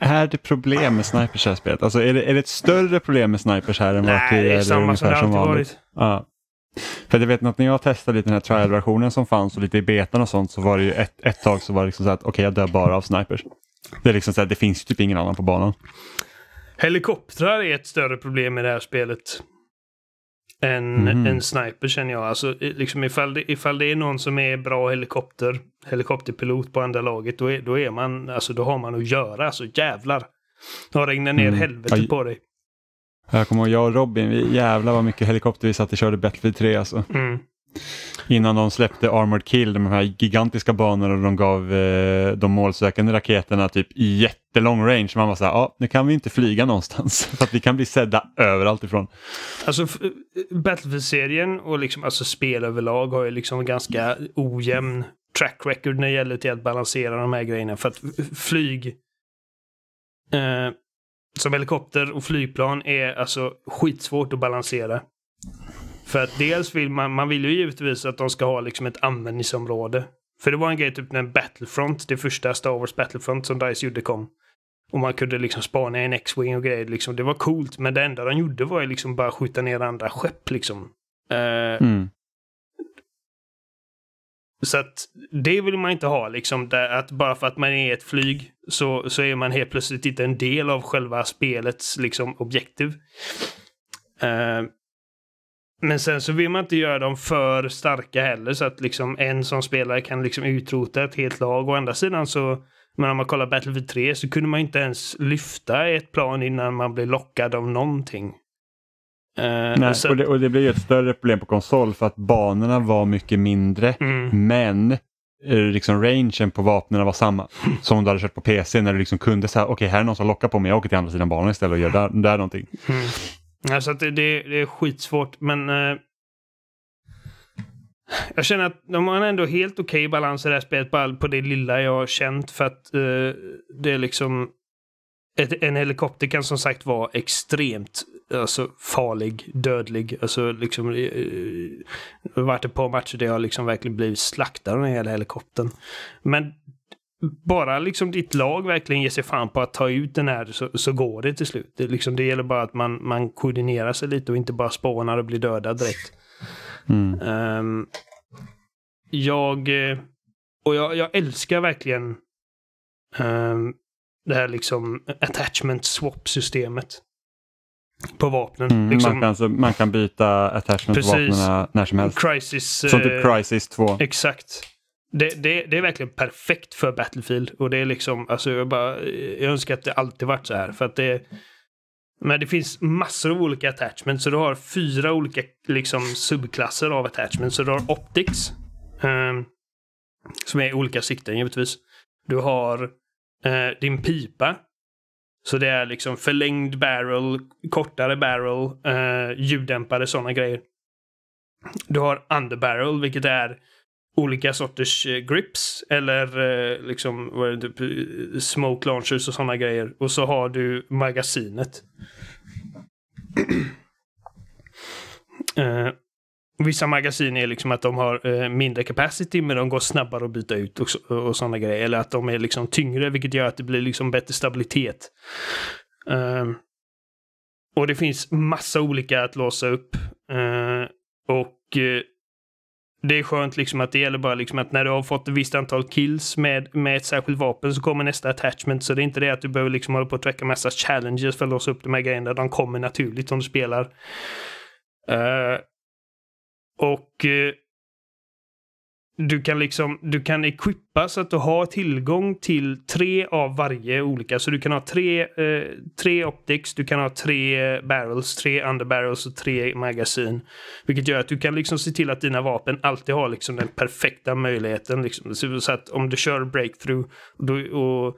Är det problem med snipers här spelet? Alltså är det, är det ett större problem med snipers här än vad det är? Nej, det är samma som det alltid varit. Ja. För jag vet att när jag testade lite den här trial-versionen som fanns och lite i betan och sånt så var det ju ett, ett tag så var det liksom så att okej okay, jag dör bara av snipers. Det är liksom så att det finns ju typ ingen annan på banan.
Helikoptrar är ett större problem i det här spelet än mm. en sniper känner jag. Alltså, liksom ifall, det, ifall det är någon som är bra helikopter, helikopterpilot på andra laget, då är, då är man, alltså då har man att göra. Alltså jävlar. De regnar ner mm. helvetet på dig.
Jag kommer ihåg, jag och Robin, jävlar vad mycket helikopter vi satt och körde Battlefield 3 alltså. Mm. Innan de släppte Armored Kill, de här gigantiska banorna och de gav eh, de målsökande raketerna typ jättelång range. Man var så här, ja, ah, nu kan vi inte flyga någonstans för att vi kan bli sedda överallt ifrån.
Alltså eh, Battlefield-serien och liksom, alltså spel överlag har ju liksom ganska ojämn track record när det gäller till att balansera de här grejerna. För att flyg eh, som helikopter och flygplan är alltså skitsvårt att balansera. För att dels vill man, man vill ju givetvis att de ska ha liksom ett användningsområde. För det var en grej typ när Battlefront, det första Star Wars Battlefront som DICE gjorde kom. Och man kunde liksom spana i en X-Wing och grejer. Liksom. Det var coolt, men det enda de gjorde var ju liksom bara skjuta ner andra skepp liksom. Uh, mm. Så att det vill man inte ha liksom. att bara för att man är ett flyg så, så är man helt plötsligt inte en del av själva spelets liksom objektiv. Uh, men sen så vill man inte göra dem för starka heller så att liksom en som spelare kan liksom utrota ett helt lag. Å andra sidan så, men om man kollar Battlefield 3 så kunde man inte ens lyfta ett plan innan man blev lockad av någonting. Uh, Nej, och, så... och, det,
och, det, blir ett större problem på konsol för att banorna var mycket mindre mm. men eh, liksom rangen på vapnen var samma som du hade kört på PC när du liksom kunde säga okej okay, här är någon som lockar på mig, jag åker till andra sidan banan istället och gör där, där någonting. Mm.
Alltså att det, det, det är skitsvårt, men... Eh, jag känner att de har ändå helt okej okay balans i det här spelet på, all, på det lilla jag har känt för att eh, det är liksom... Ett, en helikopter kan som sagt vara extremt alltså, farlig, dödlig. Alltså, liksom, det, eh, det eh, har varit ett par matcher där jag liksom verkligen blivit slaktad av hela helikoptern. Men bara liksom ditt lag verkligen ger sig fan på att ta ut den här så, så går det till slut. Det, liksom, det gäller bara att man, man koordinerar sig lite och inte bara spånar och blir dödad direkt. Mm. Um, jag, eh, och jag, jag älskar verkligen um, det här liksom attachment swap-systemet på vapnen. Mm, liksom. man, kan,
alltså, man kan byta attachment på vapnen när som helst. Crisis, som typ eh, Crisis 2.
Exakt. Det, det, det, är verkligen perfekt för Battlefield. Och det är liksom, alltså jag, bara, jag önskar att det alltid varit så här. För att det, men det finns massor av olika attachments. Så du har fyra olika liksom, subklasser av attachments. Så du har optics. Um, som är olika sikten givetvis. Du har uh, din pipa. Så det är liksom förlängd barrel, kortare barrel, uh, ljuddämpare, sådana grejer. Du har underbarrel, vilket är olika sorters eh, grips eller eh, liksom vad är det, typ, smoke launchers och sådana grejer. Och så har du magasinet. eh, vissa magasin är liksom att de har eh, mindre capacity men de går snabbare att byta ut och, och sådana grejer. Eller att de är liksom tyngre vilket gör att det blir liksom bättre stabilitet. Eh, och det finns massa olika att låsa upp. Eh, och det är skönt liksom att det gäller bara liksom att när du har fått ett visst antal kills med, med ett särskilt vapen så kommer nästa attachment. Så det är inte det att du behöver liksom hålla på att träcka massa challenges för att låsa upp de här grejerna. De kommer naturligt om du spelar. Uh, och uh, du kan liksom, du kan equippa så att du har tillgång till tre av varje olika. Så du kan ha tre, eh, tre optics, du kan ha tre barrels, tre underbarrels och tre magasin. Vilket gör att du kan liksom se till att dina vapen alltid har liksom den perfekta möjligheten. Liksom. Så att om du kör breakthrough och,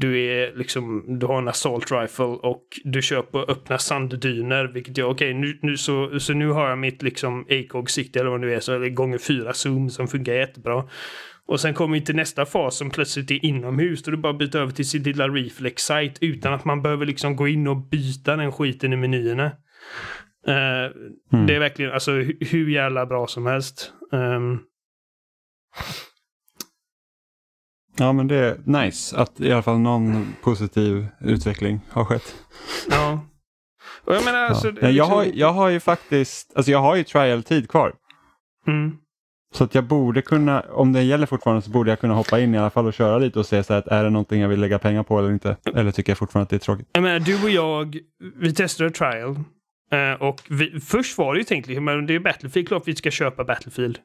du, är liksom, du har en assault rifle och du kör på öppna sanddyner. Vilket jag, okej, okay, nu, nu, så, så nu har jag mitt liksom ACOG-sikte eller vad det nu är, så, eller gånger fyra zoom som funkar jättebra. Och sen kommer vi till nästa fas som plötsligt är inomhus och du bara byter över till sin lilla reflex site utan att man behöver liksom gå in och byta den skiten i menyerna. Uh, mm. Det är verkligen alltså hur jävla bra som helst. Um,
Ja, men det är nice att i alla fall någon positiv utveckling har skett. Ja. Och jag menar, ja. alltså, jag, liksom- har, jag har ju faktiskt, alltså jag har ju trial-tid kvar. Mm. Så att jag borde kunna, om det gäller fortfarande så borde jag kunna hoppa in i alla fall och köra lite och se så här att är det någonting jag vill lägga pengar på eller inte. Eller tycker jag fortfarande att det är tråkigt.
Jag menar, du och jag, vi testade trial. Eh, och vi, först var det ju tänkt, men det är ju Battlefield, klart vi ska köpa Battlefield.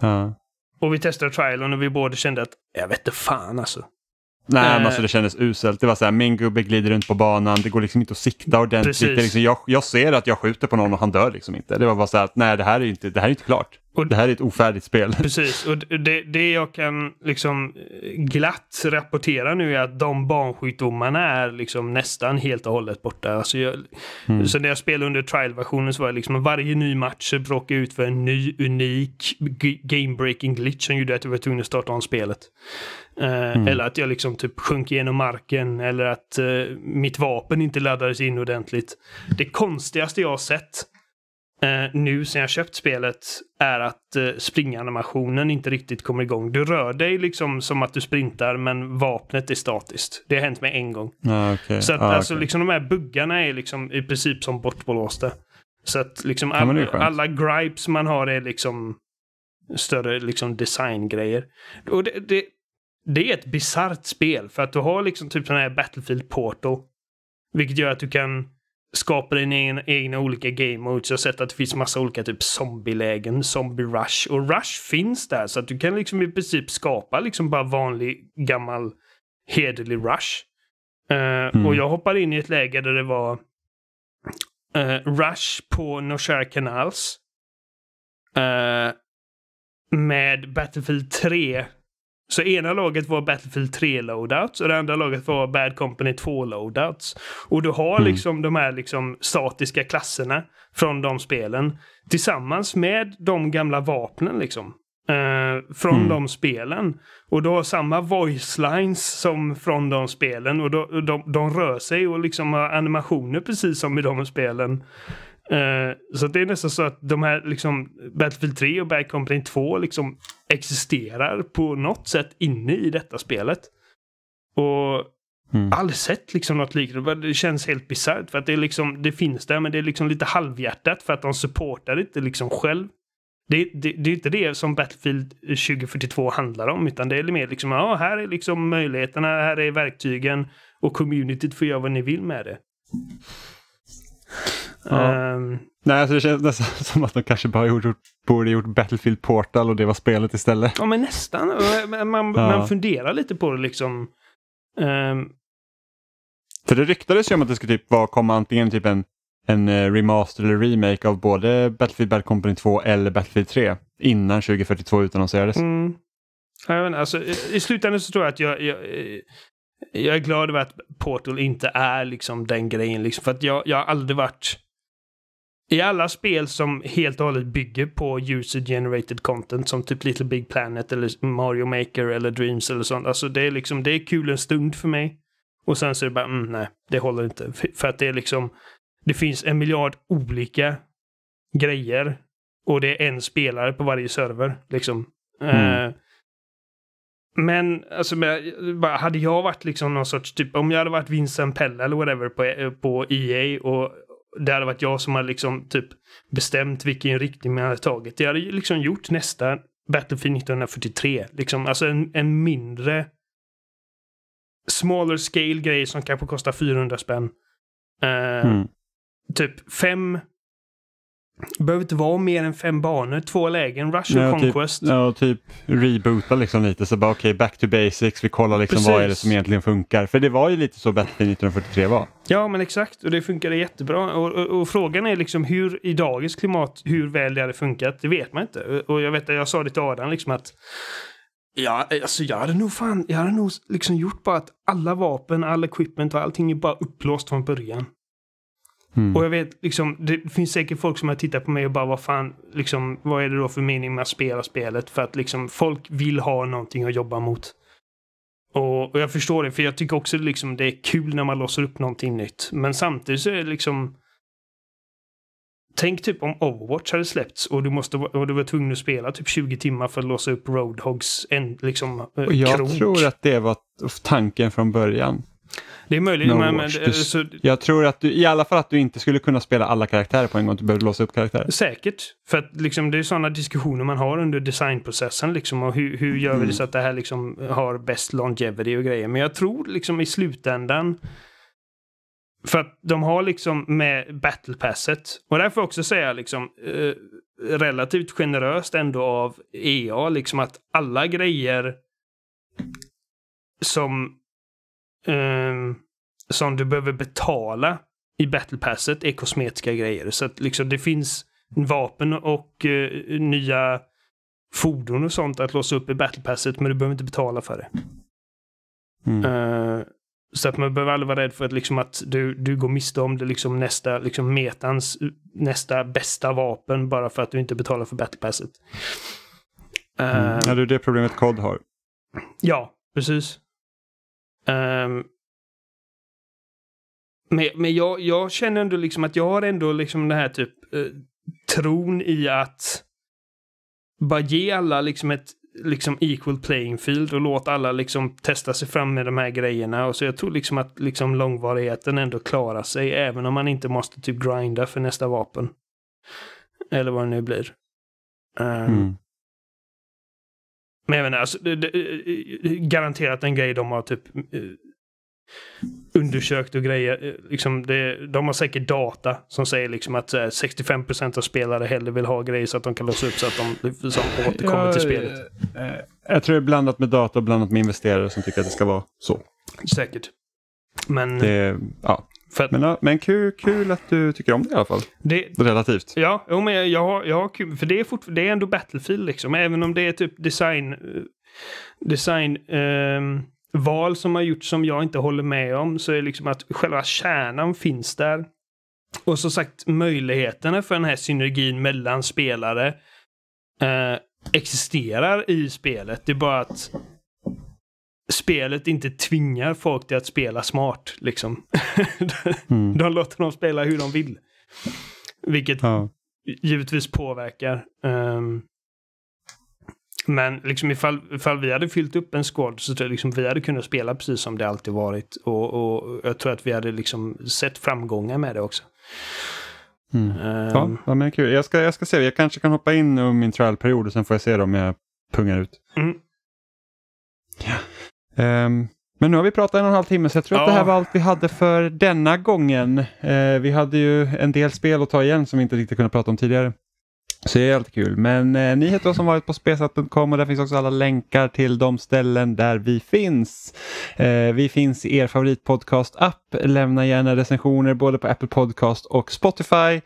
Ja. Och vi testade trialen och vi båda kände att jag vet inte fan alltså.
Nej, men eh. alltså det kändes uselt. Det var så här, min gubbe glider runt på banan, det går liksom inte att sikta ordentligt. Liksom, jag, jag ser att jag skjuter på någon och han dör liksom inte. Det var bara så här, nej det här är inte, inte klart. Och, det här är ett ofärdigt spel.
Precis, och det, det jag kan liksom glatt rapportera nu är att de barnsjukdomarna är liksom nästan helt och hållet borta. Alltså jag, mm. Så när jag spelade under trial-versionen så var det liksom varje ny match råkade ut för en ny unik game-breaking glitch som gjorde att jag var tvungen att starta om spelet. Eh, mm. Eller att jag liksom typ sjönk genom marken eller att uh, mitt vapen inte laddades in ordentligt. Det konstigaste jag har sett eh, nu sen jag köpt spelet är att eh, springanimationen inte riktigt kommer igång. Du rör dig liksom som att du sprintar men vapnet är statiskt. Det har hänt mig en gång. Ah, okay. Så att, ah, alltså, okay. liksom, de här buggarna är liksom i princip som bortblåsta. Så att liksom all, ja, alla gripes man har är liksom större liksom designgrejer. Och det, det, det är ett bisarrt spel för att du har liksom typ sån här Battlefield Portal. Vilket gör att du kan skapa dina egna, egna olika game modes. Jag har sett att det finns massa olika typ zombielägen, zombie rush och rush finns där så att du kan liksom i princip skapa liksom bara vanlig gammal hederlig rush. Uh, mm. Och jag hoppade in i ett läge där det var uh, rush på Noshare Canals. Uh, med Battlefield 3 så ena laget var Battlefield 3 loadouts och det andra laget var Bad Company 2 loadouts. Och du har mm. liksom mm. de här liksom statiska klasserna från de spelen tillsammans med de gamla vapnen liksom. Eh, från mm. de spelen. Och du har samma voice lines som från de spelen och de, de, de rör sig och liksom har animationer precis som i de spelen. Uh, så det är nästan så att de här liksom Battlefield 3 och Bad Company 2 liksom existerar på något sätt inne i detta spelet. Och mm. aldrig sett liksom något liknande. Det känns helt bisarrt för att det är liksom, det finns där men det är liksom lite halvhjärtat för att de supportar inte liksom själv. Det, det, det är inte det som Battlefield 2042 handlar om utan det är mer liksom, ja ah, här är liksom möjligheterna, här är verktygen och communityt får göra vad ni vill med det.
Ehm, Nej, alltså det känns nästan som att de kanske bara gjort, borde gjort Battlefield Portal och det var spelet istället. Ja, men nästan.
Eh, man, ja. man funderar lite på det liksom. Um,
För det ryktades ju om att det skulle typ vara, komma antingen typ en, en eh, remaster eller remake av både Battlefield Bad Company 2 eller Battlefield 3 innan 2042 utannonserades. Mm.
inte, alltså, I slutändan så tror jag att jag, jag jag är glad över att Portal inte är liksom den grejen. Liksom, för att jag, jag har aldrig varit i alla spel som helt och hållet bygger på user generated content som typ Little Big Planet eller Mario Maker eller Dreams eller sånt. Alltså det är liksom, det är kul en stund för mig. Och sen så är det bara, mm, nej, det håller inte. För att det är liksom, det finns en miljard olika grejer och det är en spelare på varje server. Liksom. Eh, mm. Uh, men alltså, hade jag varit liksom någon sorts, typ om jag hade varit Vincent Pelle eller whatever på, eh, på EA och det hade varit jag som hade liksom typ bestämt vilken riktning man hade tagit. Jag hade liksom gjort nästa Battlefield 1943. Liksom, alltså en, en mindre smaller scale grej som kanske kostar 400 spänn. Uh, mm. Typ fem behöver inte vara mer än fem banor, två lägen, Rush och typ-
Conquest. Typ, ja, typ reboota liksom lite, så bara okej, okay, back to basics, vi kollar liksom Precis. vad är det som egentligen funkar. För det var ju lite så bättre 1943 var.
Ja, men exakt, och det funkade jättebra. Och, och, och, frågan är liksom hur i dagens klimat, hur väl det hade funkat, det vet man inte. Och jag vet att jag sa det till Adam liksom att Ja, alltså jag hade nog fan, jag hade nog liksom gjort bara att alla vapen, all equipment och allting är bara uppblåst från början. Mm. Och jag vet, liksom, det finns säkert folk som har tittat på mig och bara vad fan, liksom, vad är det då för mening med att spela spelet? För att liksom, folk vill ha någonting att jobba mot. Och, och jag förstår det, för jag tycker också liksom, det är kul när man låser upp någonting nytt. Men samtidigt så är det liksom... Tänk typ om Overwatch hade släppts och du, måste, och du var tvungen att spela typ 20 timmar för att låsa upp Roadhogs en, liksom, eh, och Jag krok. tror
att det var tanken från början. Det är möjligt. No men, du, eh, så, jag tror att du, i alla fall att du inte skulle kunna spela alla karaktärer på en gång. Du behöver låsa upp karaktärer.
Säkert. För att liksom, det är sådana diskussioner man har under designprocessen. Liksom, och hur, hur gör mm. vi så att det här liksom, har bäst longevity och grejer. Men jag tror liksom i slutändan för att de har liksom med battlepasset. Och där får jag också säga liksom eh, relativt generöst ändå av EA liksom att alla grejer som um, som du behöver betala i battlepasset är kosmetiska grejer. Så att liksom det finns vapen och uh, nya fordon och sånt att låsa upp i battlepasset men du behöver inte betala för det. Mm. Uh, så att man behöver aldrig vara rädd för att, liksom att du, du går miste om det liksom nästa liksom metans eh, nästa bästa vapen bara för att du inte betalar för battlepasset.
Uh, mm. Ehm. Ja, det är det problemet COD har.
Ja, precis. Um, men, men jag, jag känner ändå liksom att jag har ändå liksom den här typ eh, tron i att bara ge alla liksom ett liksom equal playing field och låt alla liksom testa sig fram med de här grejerna. Och så jag tror liksom att liksom långvarigheten ändå klarar sig även om man inte måste typ grinda för nästa vapen. Eller vad det nu blir. Um, mm. Men jag menar, alltså, det, det, eh, eh, garanterat en grej de har typ eh, undersökt och grejer. Liksom det, de har säkert data som säger liksom att 65 av spelare hellre vill ha grejer så att de kan låsa upp så att de som liksom, återkommer ja, till spelet.
Jag tror det är blandat med data och blandat med investerare som tycker att det ska vara så.
Säkert. Men...
Det, ja. Att, men men kul, kul att du tycker om det i alla fall. Det, Relativt. Ja,
jo, men jag, jag, jag har kul. För det är, fort, det är ändå Battlefield liksom. Även om det är typ design... Eh, design um, val som har gjorts som jag inte håller med om så är det liksom att själva kärnan finns där. Och som sagt möjligheterna för den här synergin mellan spelare eh, existerar i spelet. Det är bara att spelet inte tvingar folk till att spela smart. Liksom. Mm. de låter dem spela hur de vill. Vilket ja. givetvis påverkar. Um, men liksom ifall, ifall vi hade fyllt upp en squad så tror jag liksom vi hade kunnat spela precis som det alltid varit. Och, och jag tror att vi hade liksom sett framgångar med det också.
Mm. Um, ja, men kul. Jag ska, jag ska se, jag kanske kan hoppa in om min trialperiod och sen får jag se om jag pungar ut. Mm. Ja. Um, men nu har vi pratat en och en halv timme så jag tror ja. att det här var allt vi hade för denna gången. Uh, vi hade ju en del spel att ta igen som vi inte riktigt kunde prata om tidigare. Så det är alltid kul. Men eh, ni heter oss som varit på spesat.com och där finns också alla länkar till de ställen där vi finns. Eh, vi finns i er favoritpodcast-app. Lämna gärna recensioner både på Apple Podcast och Spotify.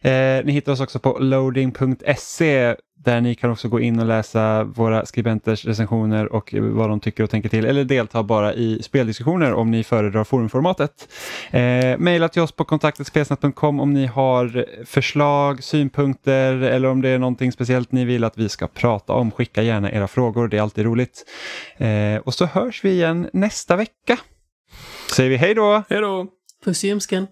Eh, ni hittar oss också på loading.se där ni kan också gå in och läsa våra skribenters recensioner och vad de tycker och tänker till eller delta bara i speldiskussioner om ni föredrar forumformatet. Eh, maila till oss på kontaktetspelsnatt.com om ni har förslag, synpunkter eller om det är någonting speciellt ni vill att vi ska prata om. Skicka gärna era frågor, det är alltid roligt. Eh, och så hörs vi igen nästa
vecka. Säger vi hej då! Hej då! Puss i ljumsken!